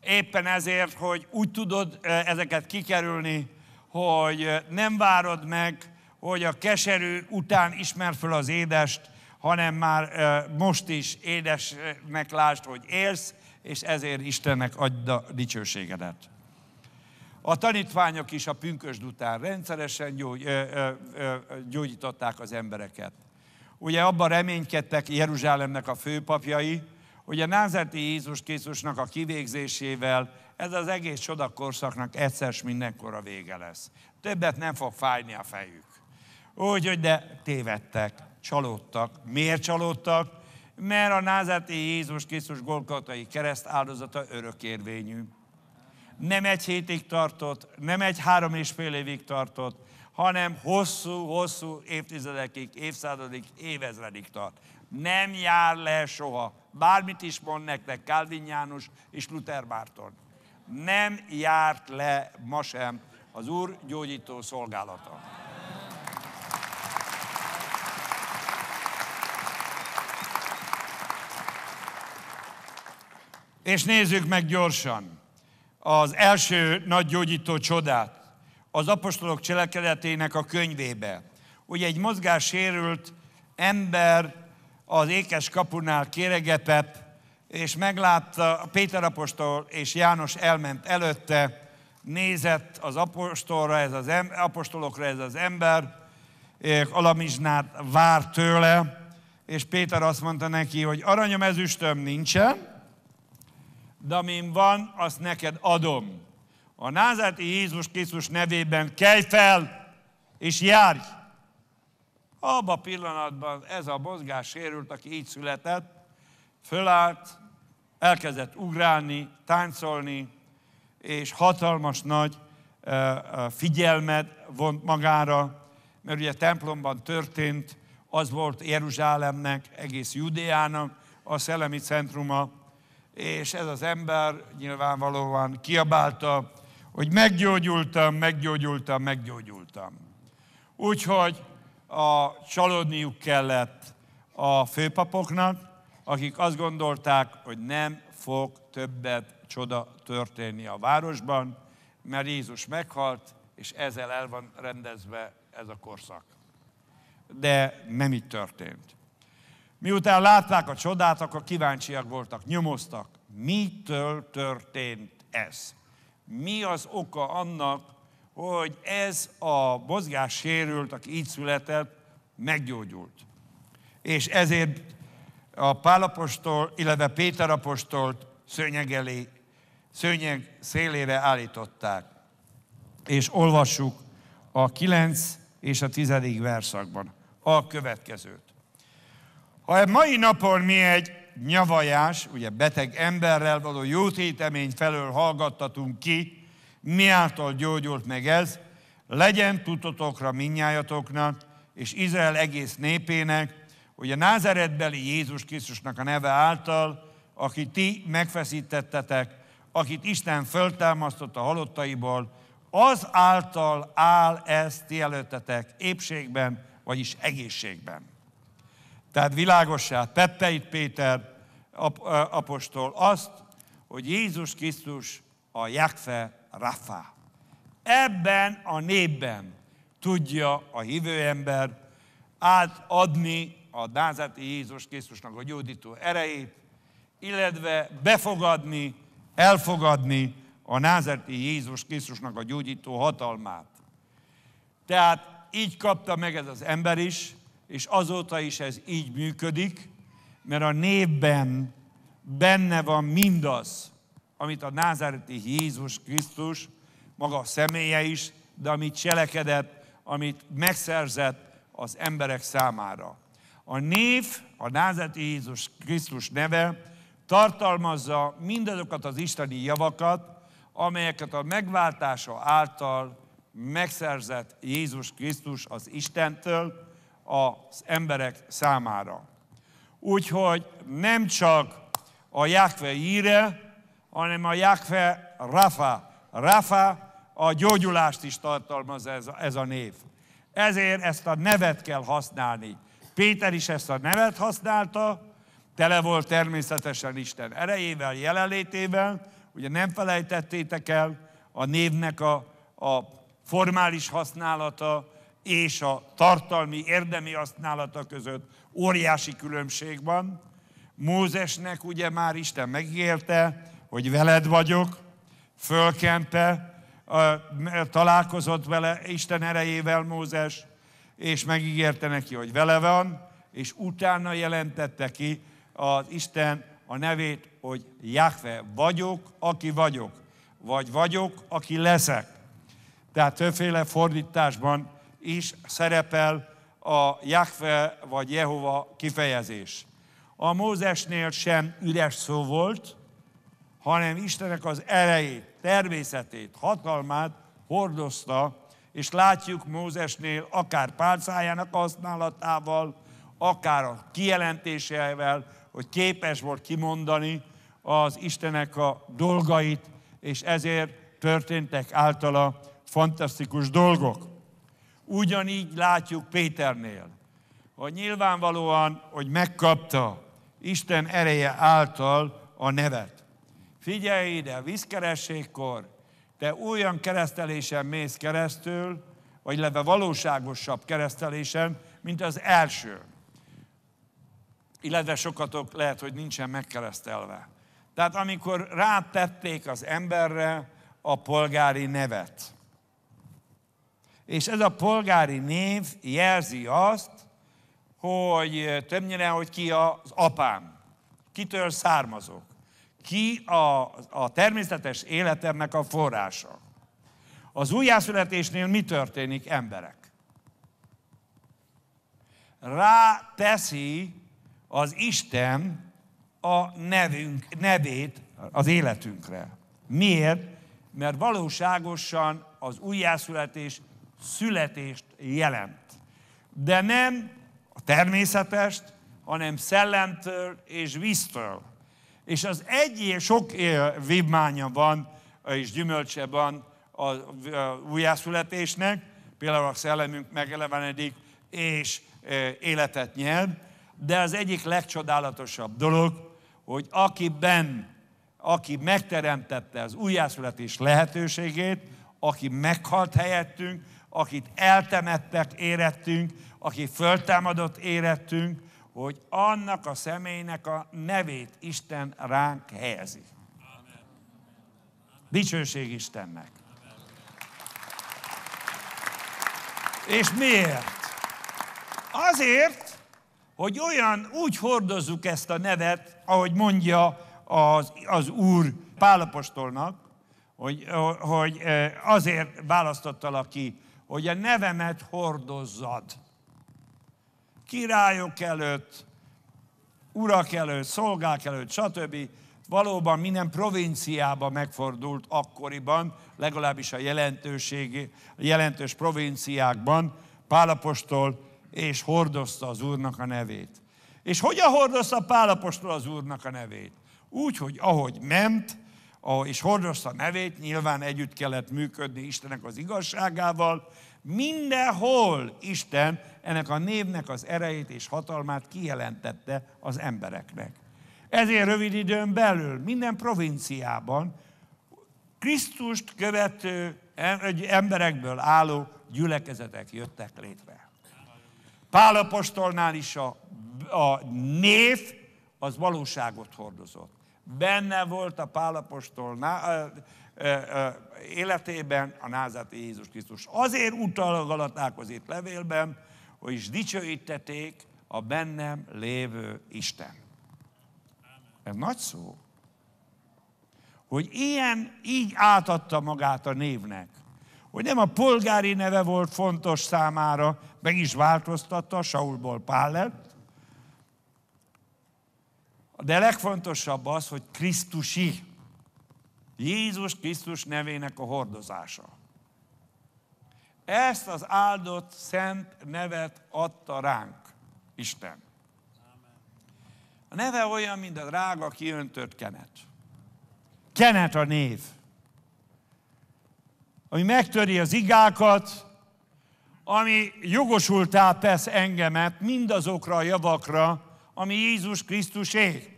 éppen ezért, hogy úgy tudod ezeket kikerülni, hogy nem várod meg, hogy a keserű után ismer föl az édest, hanem már most is édesnek lásd, hogy élsz, és ezért Istennek adja a dicsőségedet. A tanítványok is a pünkösd után rendszeresen gyógy, ö, ö, ö, gyógyították az embereket. Ugye abban reménykedtek Jeruzsálemnek a főpapjai, hogy a názeti Jézus Krisztusnak a kivégzésével ez az egész csodakorszaknak egyszer mindenkor a vége lesz. Többet nem fog fájni a fejük. Úgy, hogy de tévedtek csalódtak. Miért csalódtak? Mert a názáti Jézus Krisztus Golgotai kereszt áldozata örökérvényű. Nem egy hétig tartott, nem egy három és fél évig tartott, hanem hosszú-hosszú évtizedekig, évszázadig, évezredig tart. Nem jár le soha. Bármit is mond nektek Calvin János és Luther Márton. Nem járt le ma sem az Úr gyógyító szolgálata. És nézzük meg gyorsan az első nagy gyógyító csodát az apostolok cselekedetének a könyvébe. Ugye egy mozgássérült ember az ékes kapunál kéregepep, és meglátta Péter apostol és János elment előtte, nézett az apostolra, ez az em, apostolokra ez az ember, eh, alamizsnát vár tőle, és Péter azt mondta neki, hogy aranyom ezüstöm nincsen, de amin van, azt neked adom. A názáti Jézus Krisztus nevében kelj fel, és járj! Abba a pillanatban ez a mozgás sérült, aki így született, fölállt, elkezdett ugrálni, táncolni, és hatalmas nagy figyelmet vont magára, mert ugye templomban történt, az volt Jeruzsálemnek, egész Judéának a szellemi centruma, és ez az ember nyilvánvalóan kiabálta, hogy meggyógyultam, meggyógyultam, meggyógyultam. Úgyhogy a csalódniuk kellett a főpapoknak, akik azt gondolták, hogy nem fog többet csoda történni a városban, mert Jézus meghalt, és ezzel el van rendezve ez a korszak. De nem így történt. Miután látták a csodát, akkor kíváncsiak voltak, nyomoztak. Mitől történt ez? Mi az oka annak, hogy ez a sérült, aki így született, meggyógyult? És ezért a Pálapostól, illetve Péter apostolt szőnyeg, elé, szőnyeg szélére állították. És olvassuk a 9 és a 10. verszakban a következőt. Ha e mai napon mi egy nyavajás, ugye beteg emberrel való jótétemény felől hallgattatunk ki, mi által gyógyult meg ez, legyen tudatokra minnyájatoknak, és Izrael egész népének, hogy a názeretbeli Jézus Krisztusnak a neve által, aki ti megfeszítettetek, akit Isten föltámasztott a halottaiból, az által áll ez ti előttetek épségben, vagyis egészségben tehát világossá tette itt Péter apostol azt, hogy Jézus Krisztus a Jakfe Rafa. Ebben a népben tudja a hívő ember átadni a názati Jézus Krisztusnak a gyógyító erejét, illetve befogadni, elfogadni a názati Jézus Krisztusnak a gyógyító hatalmát. Tehát így kapta meg ez az ember is, és azóta is ez így működik, mert a névben benne van mindaz, amit a názáreti Jézus Krisztus, maga a személye is, de amit cselekedett, amit megszerzett az emberek számára. A név, a názáreti Jézus Krisztus neve tartalmazza mindazokat az isteni javakat, amelyeket a megváltása által megszerzett Jézus Krisztus az Istentől, az emberek számára. Úgyhogy nem csak a Jákve íre, hanem a Jákve Rafa. Rafa a gyógyulást is tartalmaz ez, ez a név. Ezért ezt a nevet kell használni. Péter is ezt a nevet használta, tele volt természetesen Isten erejével, jelenlétével, ugye nem felejtettétek el a névnek a, a formális használata, és a tartalmi érdemi használata között óriási különbség van. Mózesnek ugye már Isten megérte, hogy veled vagyok, fölkempe, találkozott vele Isten erejével Mózes, és megígérte neki, hogy vele van, és utána jelentette ki az Isten a nevét, hogy Jahve, vagyok, aki vagyok, vagy vagyok, aki leszek. Tehát többféle fordításban is szerepel a Jahve vagy Jehova kifejezés. A Mózesnél sem üres szó volt, hanem Istenek az erejét, természetét, hatalmát hordozta, és látjuk Mózesnél akár pálcájának használatával, akár a kijelentésével, hogy képes volt kimondani az Istenek a dolgait, és ezért történtek általa fantasztikus dolgok. Ugyanígy látjuk Péternél, hogy nyilvánvalóan, hogy megkapta Isten ereje által a nevet. Figyelj ide, vízkerességkor te olyan keresztelésen mész keresztül, vagy leve valóságosabb keresztelésen, mint az első. Illetve sokatok lehet, hogy nincsen megkeresztelve. Tehát amikor rátették az emberre a polgári nevet, és ez a polgári név jelzi azt, hogy többnyire, hogy ki az apám, kitől származok, ki a, a természetes életemnek a forrása. Az újjászületésnél mi történik, emberek? Rá teszi az Isten a nevünk, nevét az életünkre. Miért? Mert valóságosan az újjászületés születést jelent. De nem a természetest, hanem szellemtől és víztől. És az egyéb sok vívmánya van és gyümölcse van a újjászületésnek, például a szellemünk megelevenedik és e, életet nyer, de az egyik legcsodálatosabb dolog, hogy akiben, aki megteremtette az újjászületés lehetőségét, aki meghalt helyettünk, akit eltemettek érettünk, aki föltámadott érettünk, hogy annak a személynek a nevét Isten ránk helyezi. Dicsőség Istennek. És miért? Azért, hogy olyan úgy hordozzuk ezt a nevet, ahogy mondja az, az Úr Pálapostolnak, hogy, hogy azért választottalak ki hogy a nevemet hordozzad. Királyok előtt, urak előtt, szolgák előtt, stb. Valóban minden provinciába megfordult akkoriban, legalábbis a, jelentőségi, a jelentős provinciákban Pálapostól, és hordozta az Úrnak a nevét. És hogyan hordozta Pálapostól az Úrnak a nevét? Úgy, hogy ahogy ment, és hordozta nevét, nyilván együtt kellett működni Istenek az igazságával. Mindenhol Isten ennek a névnek az erejét és hatalmát kijelentette az embereknek. Ezért rövid időn belül minden provinciában Krisztust követő emberekből álló gyülekezetek jöttek létre. Pálapostolnál is a, a név az valóságot hordozott benne volt a Pálapostól ná, ö, ö, életében a názati Jézus Krisztus. Azért utal a Galatákhoz itt levélben, hogy is dicsőítették a bennem lévő Isten. Ez nagy szó. Hogy ilyen, így átadta magát a névnek. Hogy nem a polgári neve volt fontos számára, meg is változtatta, Saulból Pál lett, de legfontosabb az, hogy Krisztusi. Jézus Krisztus nevének a hordozása. Ezt az áldott szent nevet adta ránk Isten. A neve olyan, mint a drága kiöntött kenet. Kenet a név, ami megtöri az igákat, ami jogosultá tesz engemet mindazokra a javakra, ami Jézus Krisztusé.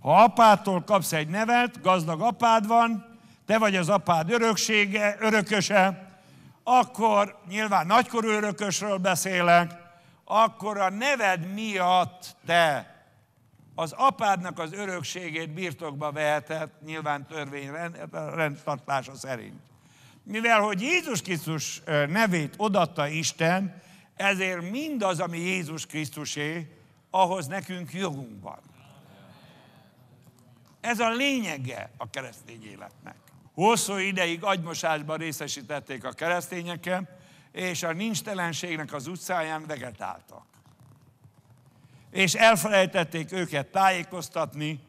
Ha apától kapsz egy nevet, gazdag apád van, te vagy az apád öröksége, örököse, akkor nyilván nagykorú örökösről beszélek, akkor a neved miatt te az apádnak az örökségét birtokba vehetett, nyilván törvény rendtartása szerint. Mivel, hogy Jézus Krisztus nevét odatta Isten, ezért mindaz, ami Jézus Krisztusé, ahhoz nekünk jogunk van. Ez a lényege a keresztény életnek. Hosszú ideig agymosásban részesítették a keresztényeket, és a nincstelenségnek az utcáján vegetáltak. És elfelejtették őket tájékoztatni,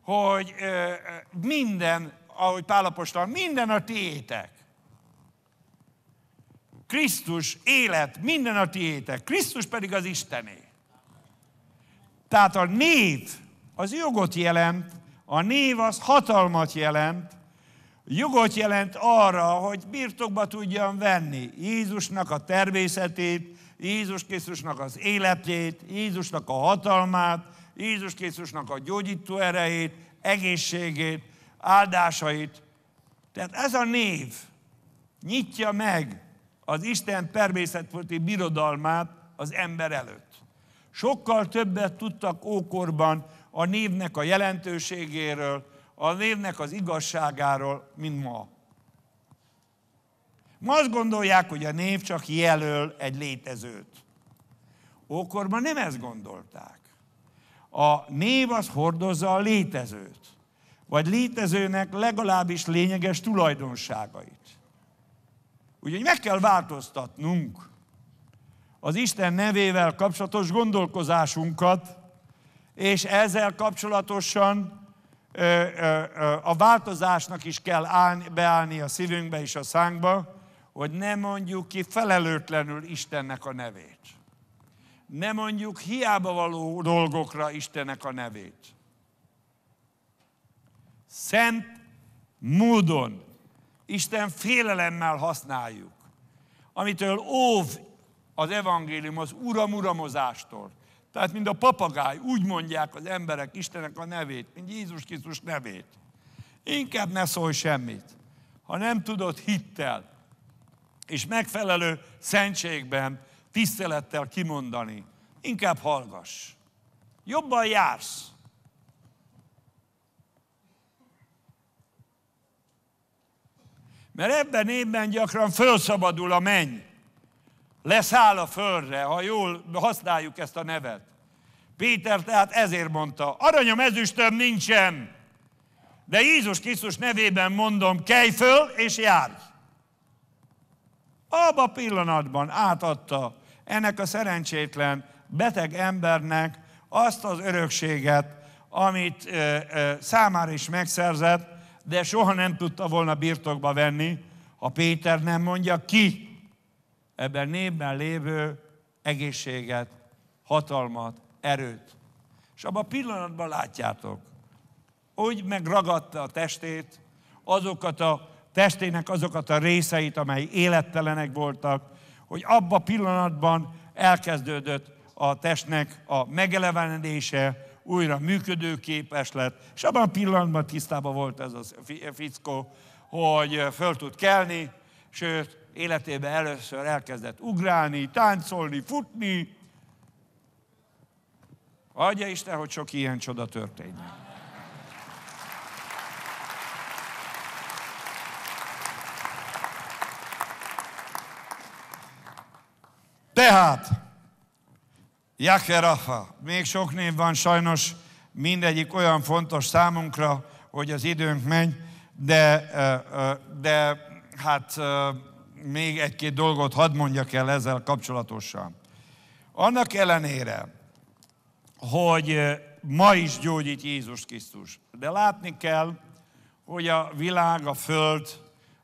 hogy minden, ahogy Pálapostal, minden a tiétek. Krisztus élet, minden a tiétek, Krisztus pedig az Istené. Tehát a név az jogot jelent, a név az hatalmat jelent, jogot jelent arra, hogy birtokba tudjam venni Jézusnak a természetét, Jézus Krisztusnak az életét, Jézusnak a hatalmát, Jézus Krisztusnak a gyógyító erejét, egészségét, áldásait. Tehát ez a név nyitja meg az Isten természetfölti birodalmát az ember előtt sokkal többet tudtak ókorban a névnek a jelentőségéről, a névnek az igazságáról, mint ma. Ma azt gondolják, hogy a név csak jelöl egy létezőt. Ókorban nem ezt gondolták. A név az hordozza a létezőt, vagy létezőnek legalábbis lényeges tulajdonságait. Úgyhogy meg kell változtatnunk az Isten nevével kapcsolatos gondolkozásunkat, és ezzel kapcsolatosan ö, ö, ö, a változásnak is kell állni, beállni a szívünkbe és a szánkba, hogy ne mondjuk ki felelőtlenül Istennek a nevét. Ne mondjuk hiába való dolgokra Istennek a nevét. Szent módon, Isten félelemmel használjuk, amitől óv az evangélium az uramuramozástól. Tehát, mint a papagáj, úgy mondják az emberek Istenek a nevét, mint Jézus Krisztus nevét. Inkább ne szólj semmit, ha nem tudod hittel és megfelelő szentségben, tisztelettel kimondani. Inkább hallgass. Jobban jársz. Mert ebben évben gyakran fölszabadul a menny leszáll a földre, ha jól használjuk ezt a nevet. Péter tehát ezért mondta, aranyom ezüstöm nincsen, de Jézus Krisztus nevében mondom, kelj föl és járj. Abba a pillanatban átadta ennek a szerencsétlen beteg embernek azt az örökséget, amit ö, ö, számára is megszerzett, de soha nem tudta volna birtokba venni, ha Péter nem mondja ki, ebben népben lévő egészséget, hatalmat, erőt. És abban a pillanatban látjátok, úgy megragadta a testét, azokat a testének azokat a részeit, amely élettelenek voltak, hogy abba a pillanatban elkezdődött a testnek a megelevenedése, újra működőképes lett, és abban a pillanatban tisztában volt ez a fickó, hogy föl tud kelni, sőt, életében először elkezdett ugrálni, táncolni, futni. Adja Isten, hogy sok ilyen csoda történjen. Tehát, Jakerafa, még sok név van sajnos, mindegyik olyan fontos számunkra, hogy az időnk menj, de, de hát még egy-két dolgot hadd mondjak el ezzel kapcsolatosan. Annak ellenére, hogy ma is gyógyít Jézus Krisztus, de látni kell, hogy a világ, a föld,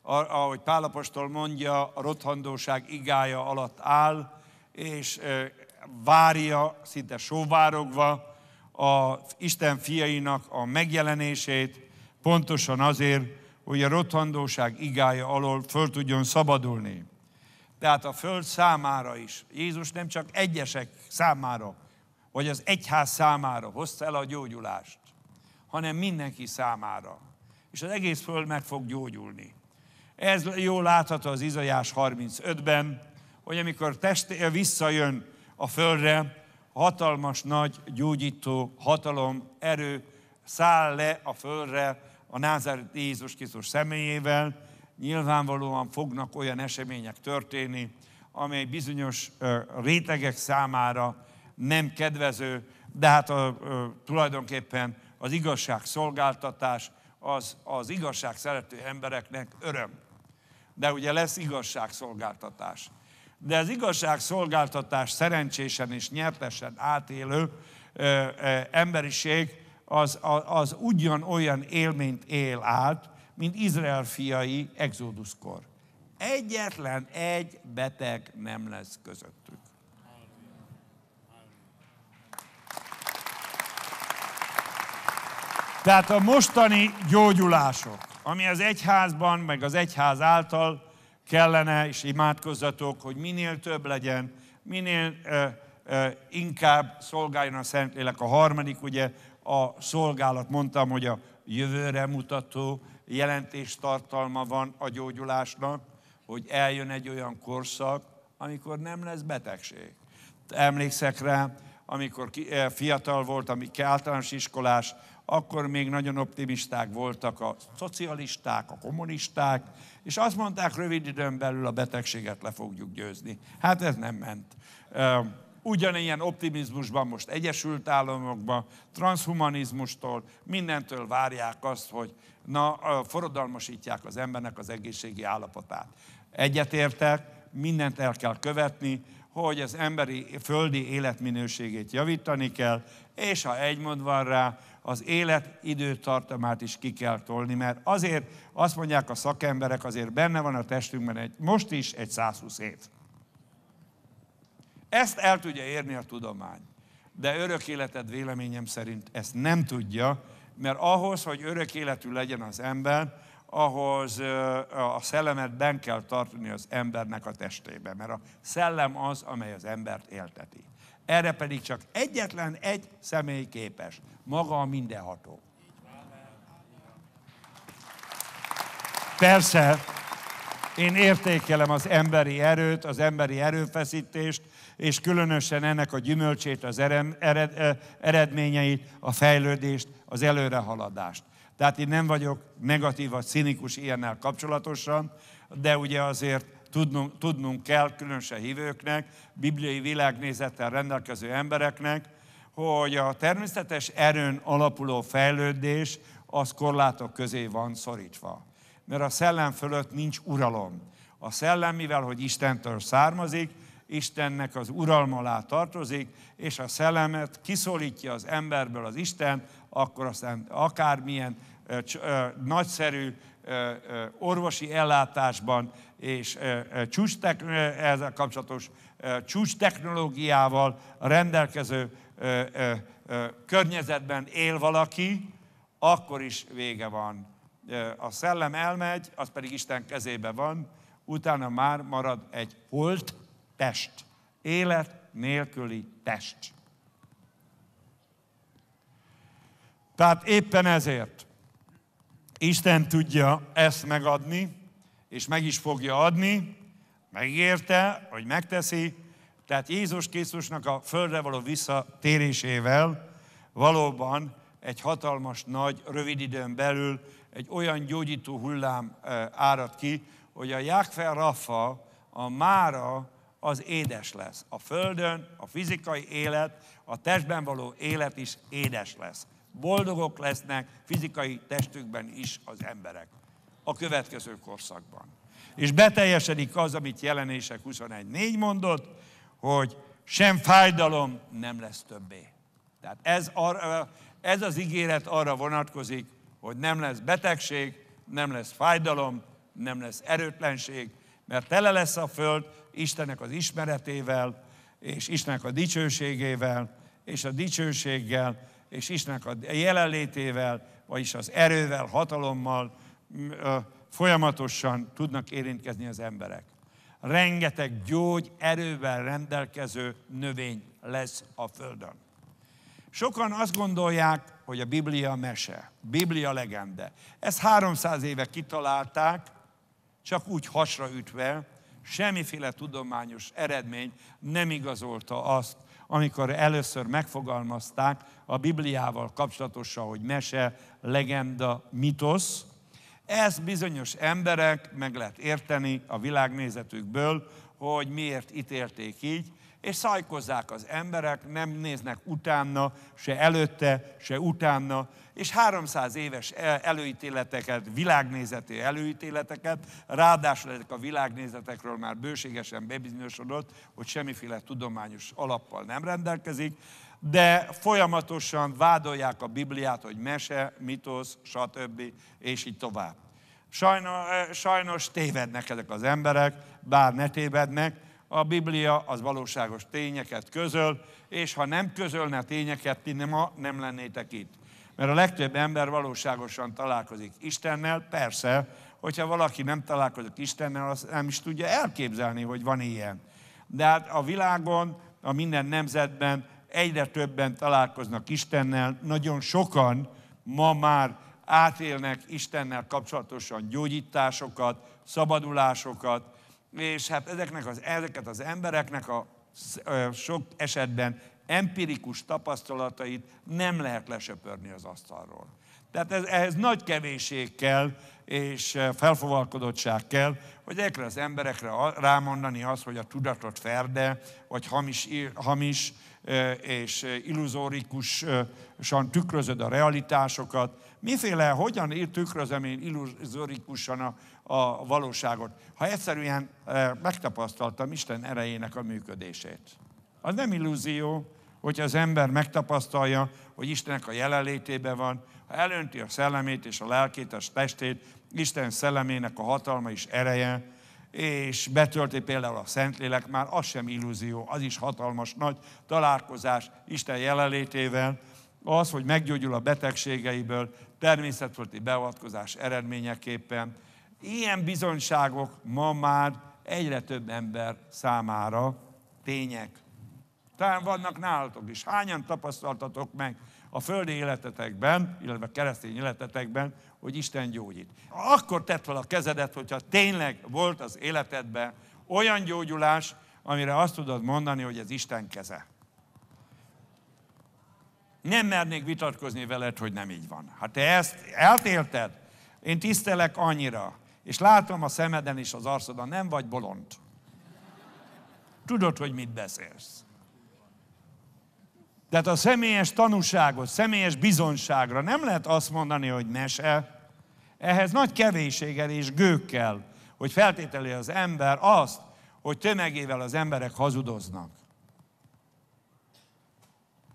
ahogy Pálapostól mondja, a rothandóság igája alatt áll, és várja, szinte sóvárogva az Isten fiainak a megjelenését, pontosan azért, hogy a rothandóság igája alól föl tudjon szabadulni. Tehát a föld számára is. Jézus nem csak egyesek számára, vagy az egyház számára hozta el a gyógyulást, hanem mindenki számára. És az egész föld meg fog gyógyulni. Ez jól látható az Izajás 35-ben, hogy amikor teste visszajön a földre, hatalmas nagy gyógyító hatalom, erő száll le a földre, a Názáret Jézus Krisztus személyével, nyilvánvalóan fognak olyan események történni, amely bizonyos rétegek számára nem kedvező, de hát a, tulajdonképpen az igazság szolgáltatás az, az igazság szerető embereknek öröm. De ugye lesz igazság szolgáltatás. De az igazság szolgáltatás szerencsésen és nyertesen átélő ö, ö, emberiség az, az ugyanolyan élményt él át, mint Izrael fiai exóduszkor. Egyetlen egy beteg nem lesz közöttük. Tehát a mostani gyógyulások, ami az egyházban, meg az egyház által kellene, és imádkozzatok, hogy minél több legyen, minél ö, ö, inkább szolgáljon a Szentlélek. A harmadik, ugye, a szolgálat. Mondtam, hogy a jövőre mutató jelentés tartalma van a gyógyulásnak, hogy eljön egy olyan korszak, amikor nem lesz betegség. Emlékszek rá, amikor eh, fiatal voltam, ami általános iskolás, akkor még nagyon optimisták voltak a szocialisták, a kommunisták, és azt mondták, rövid időn belül a betegséget le fogjuk győzni. Hát ez nem ment. Ehm, ugyanilyen optimizmusban most Egyesült Államokban, transhumanizmustól, mindentől várják azt, hogy na, forradalmasítják az embernek az egészségi állapotát. Egyetértek, mindent el kell követni, hogy az emberi földi életminőségét javítani kell, és ha egy van rá, az időtartamát is ki kell tolni, mert azért azt mondják a szakemberek, azért benne van a testünkben egy, most is egy 120 év. Ezt el tudja érni a tudomány. De örök életed véleményem szerint ezt nem tudja, mert ahhoz, hogy örök életű legyen az ember, ahhoz a szellemet ben kell tartani az embernek a testébe, mert a szellem az, amely az embert élteti. Erre pedig csak egyetlen egy személy képes, maga a mindenható. Persze, én értékelem az emberi erőt, az emberi erőfeszítést, és különösen ennek a gyümölcsét, az ered, ered, eredményeit, a fejlődést, az előrehaladást. Tehát én nem vagyok negatív vagy színikus ilyennel kapcsolatosan, de ugye azért tudnunk, tudnunk kell, különösen hívőknek, bibliai világnézettel rendelkező embereknek, hogy a természetes erőn alapuló fejlődés az korlátok közé van szorítva. Mert a szellem fölött nincs uralom. A szellem, mivel hogy Istentől származik, Istennek az uralma alá tartozik, és a szellemet kiszólítja az emberből az Isten, akkor aztán akármilyen ö, ö, nagyszerű ö, orvosi ellátásban és ezzel kapcsolatos csúcs technológiával rendelkező környezetben él valaki, akkor is vége van. A szellem elmegy, az pedig Isten kezébe van, utána már marad egy holt, test. Élet nélküli test. Tehát éppen ezért Isten tudja ezt megadni, és meg is fogja adni, megérte, hogy megteszi, tehát Jézus Krisztusnak a földre való visszatérésével valóban egy hatalmas, nagy, rövid időn belül egy olyan gyógyító hullám árad ki, hogy a Jákfel Rafa a mára az édes lesz. A földön a fizikai élet, a testben való élet is édes lesz. Boldogok lesznek fizikai testükben is az emberek a következő korszakban. És beteljesedik az, amit jelenések 21.4 mondott, hogy sem fájdalom nem lesz többé. Tehát ez, arra, ez az ígéret arra vonatkozik, hogy nem lesz betegség, nem lesz fájdalom, nem lesz erőtlenség, mert tele lesz a föld Istennek az ismeretével, és Istennek a dicsőségével, és a dicsőséggel, és Istennek a jelenlétével, vagyis az erővel, hatalommal folyamatosan tudnak érintkezni az emberek. Rengeteg gyógy erővel rendelkező növény lesz a Földön. Sokan azt gondolják, hogy a Biblia mese, Biblia legende. Ezt 300 éve kitalálták, csak úgy hasra ütve, semmiféle tudományos eredmény nem igazolta azt, amikor először megfogalmazták a Bibliával kapcsolatosan, hogy mese, legenda, mitosz. Ez bizonyos emberek meg lehet érteni a világnézetükből, hogy miért ítélték így, és szajkozzák az emberek, nem néznek utána, se előtte, se utána, és 300 éves e- előítéleteket, világnézeti előítéleteket, ráadásul ezek a világnézetekről már bőségesen bebizonyosodott, hogy semmiféle tudományos alappal nem rendelkezik, de folyamatosan vádolják a Bibliát, hogy mese, mitosz, stb. és így tovább. Sajnos, e- sajnos tévednek ezek az emberek, bár ne tévednek, a Biblia az valóságos tényeket közöl, és ha nem közölne tényeket, ti nem, nem lennétek itt. Mert a legtöbb ember valóságosan találkozik Istennel, persze, hogyha valaki nem találkozik Istennel, az nem is tudja elképzelni, hogy van ilyen. De hát a világon, a minden nemzetben egyre többen találkoznak Istennel, nagyon sokan ma már átélnek Istennel kapcsolatosan gyógyításokat, szabadulásokat, és hát ezeknek az, ezeket az embereknek a sok esetben empirikus tapasztalatait nem lehet lesöpörni az asztalról. Tehát ez, ehhez nagy kevésség kell, és felfogalkodottság kell, hogy ekre az emberekre rámondani azt, hogy a tudatot ferde, vagy hamis, hamis és illuzórikusan tükrözöd a realitásokat. Miféle, hogyan tükrözöm én illuzórikusan a, a valóságot, ha egyszerűen eh, megtapasztaltam Isten erejének a működését. Az nem illúzió, hogy az ember megtapasztalja, hogy Istennek a jelenlétében van, ha elönti a szellemét és a lelkét, a testét, Isten szellemének a hatalma és ereje, és betölti például a Szentlélek, már az sem illúzió, az is hatalmas nagy találkozás Isten jelenlétével, az, hogy meggyógyul a betegségeiből, természetfölti beavatkozás eredményeképpen, Ilyen bizonyságok ma már egyre több ember számára tények. Talán vannak nálatok is. Hányan tapasztaltatok meg a földi életetekben, illetve a keresztény életetekben, hogy Isten gyógyít. Akkor tett fel a kezedet, hogyha tényleg volt az életedben olyan gyógyulás, amire azt tudod mondani, hogy ez Isten keze. Nem mernék vitatkozni veled, hogy nem így van. Ha te ezt eltélted, én tisztelek annyira, és látom a szemeden és az arcodon, nem vagy bolond. Tudod, hogy mit beszélsz. Tehát a személyes tanúságot, személyes bizonságra nem lehet azt mondani, hogy mese. Ehhez nagy kevéséggel és gőkkel, hogy feltételezi az ember azt, hogy tömegével az emberek hazudoznak.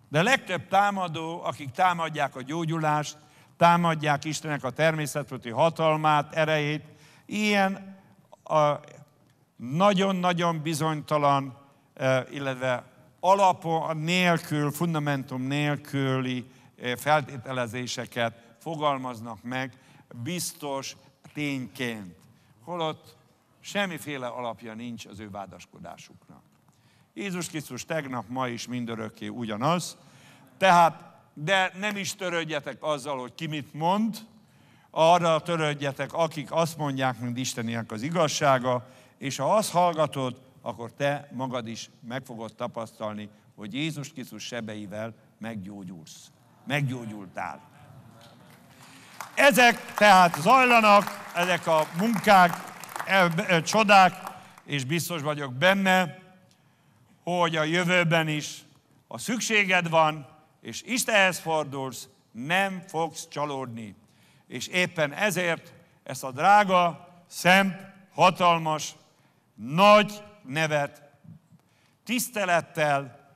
De legtöbb támadó, akik támadják a gyógyulást, támadják Istenek a természetfölti hatalmát, erejét, Ilyen a nagyon-nagyon bizonytalan, e, illetve alapon nélkül, fundamentum nélküli e, feltételezéseket fogalmaznak meg biztos tényként. Holott semmiféle alapja nincs az ő vádaskodásuknak. Jézus Krisztus tegnap, ma is mindörökké ugyanaz. Tehát, de nem is törődjetek azzal, hogy ki mit mond, arra törődjetek, akik azt mondják, mint Istenének az igazsága, és ha azt hallgatod, akkor te magad is meg fogod tapasztalni, hogy Jézus Krisztus sebeivel meggyógyulsz. Meggyógyultál. Ezek tehát zajlanak, ezek a munkák, e, e, csodák, és biztos vagyok benne, hogy a jövőben is, ha szükséged van, és Istenhez fordulsz, nem fogsz csalódni és éppen ezért ezt a drága, szent, hatalmas, nagy nevet tisztelettel,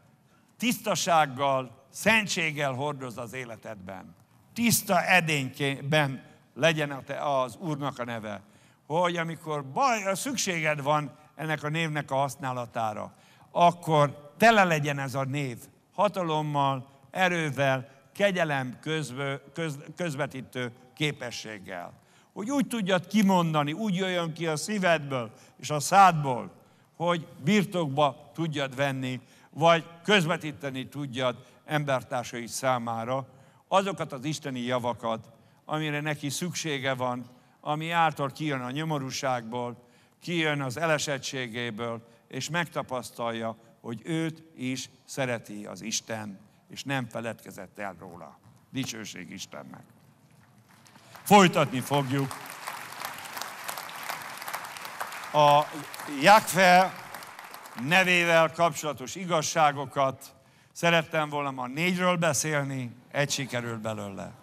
tisztasággal, szentséggel hordoz az életedben. Tiszta edényben legyen az Úrnak a neve. Hogy amikor baj, a szükséged van ennek a névnek a használatára, akkor tele legyen ez a név hatalommal, erővel, kegyelem köz, közvetítő képességgel. Hogy úgy tudjad kimondani, úgy jöjjön ki a szívedből és a szádból, hogy birtokba tudjad venni, vagy közvetíteni tudjad embertársai számára azokat az isteni javakat, amire neki szüksége van, ami által kijön a nyomorúságból, kijön az elesettségéből, és megtapasztalja, hogy őt is szereti az Isten, és nem feledkezett el róla. Dicsőség Istennek! folytatni fogjuk. A Jakfe nevével kapcsolatos igazságokat szerettem volna ma négyről beszélni, egy sikerült belőle.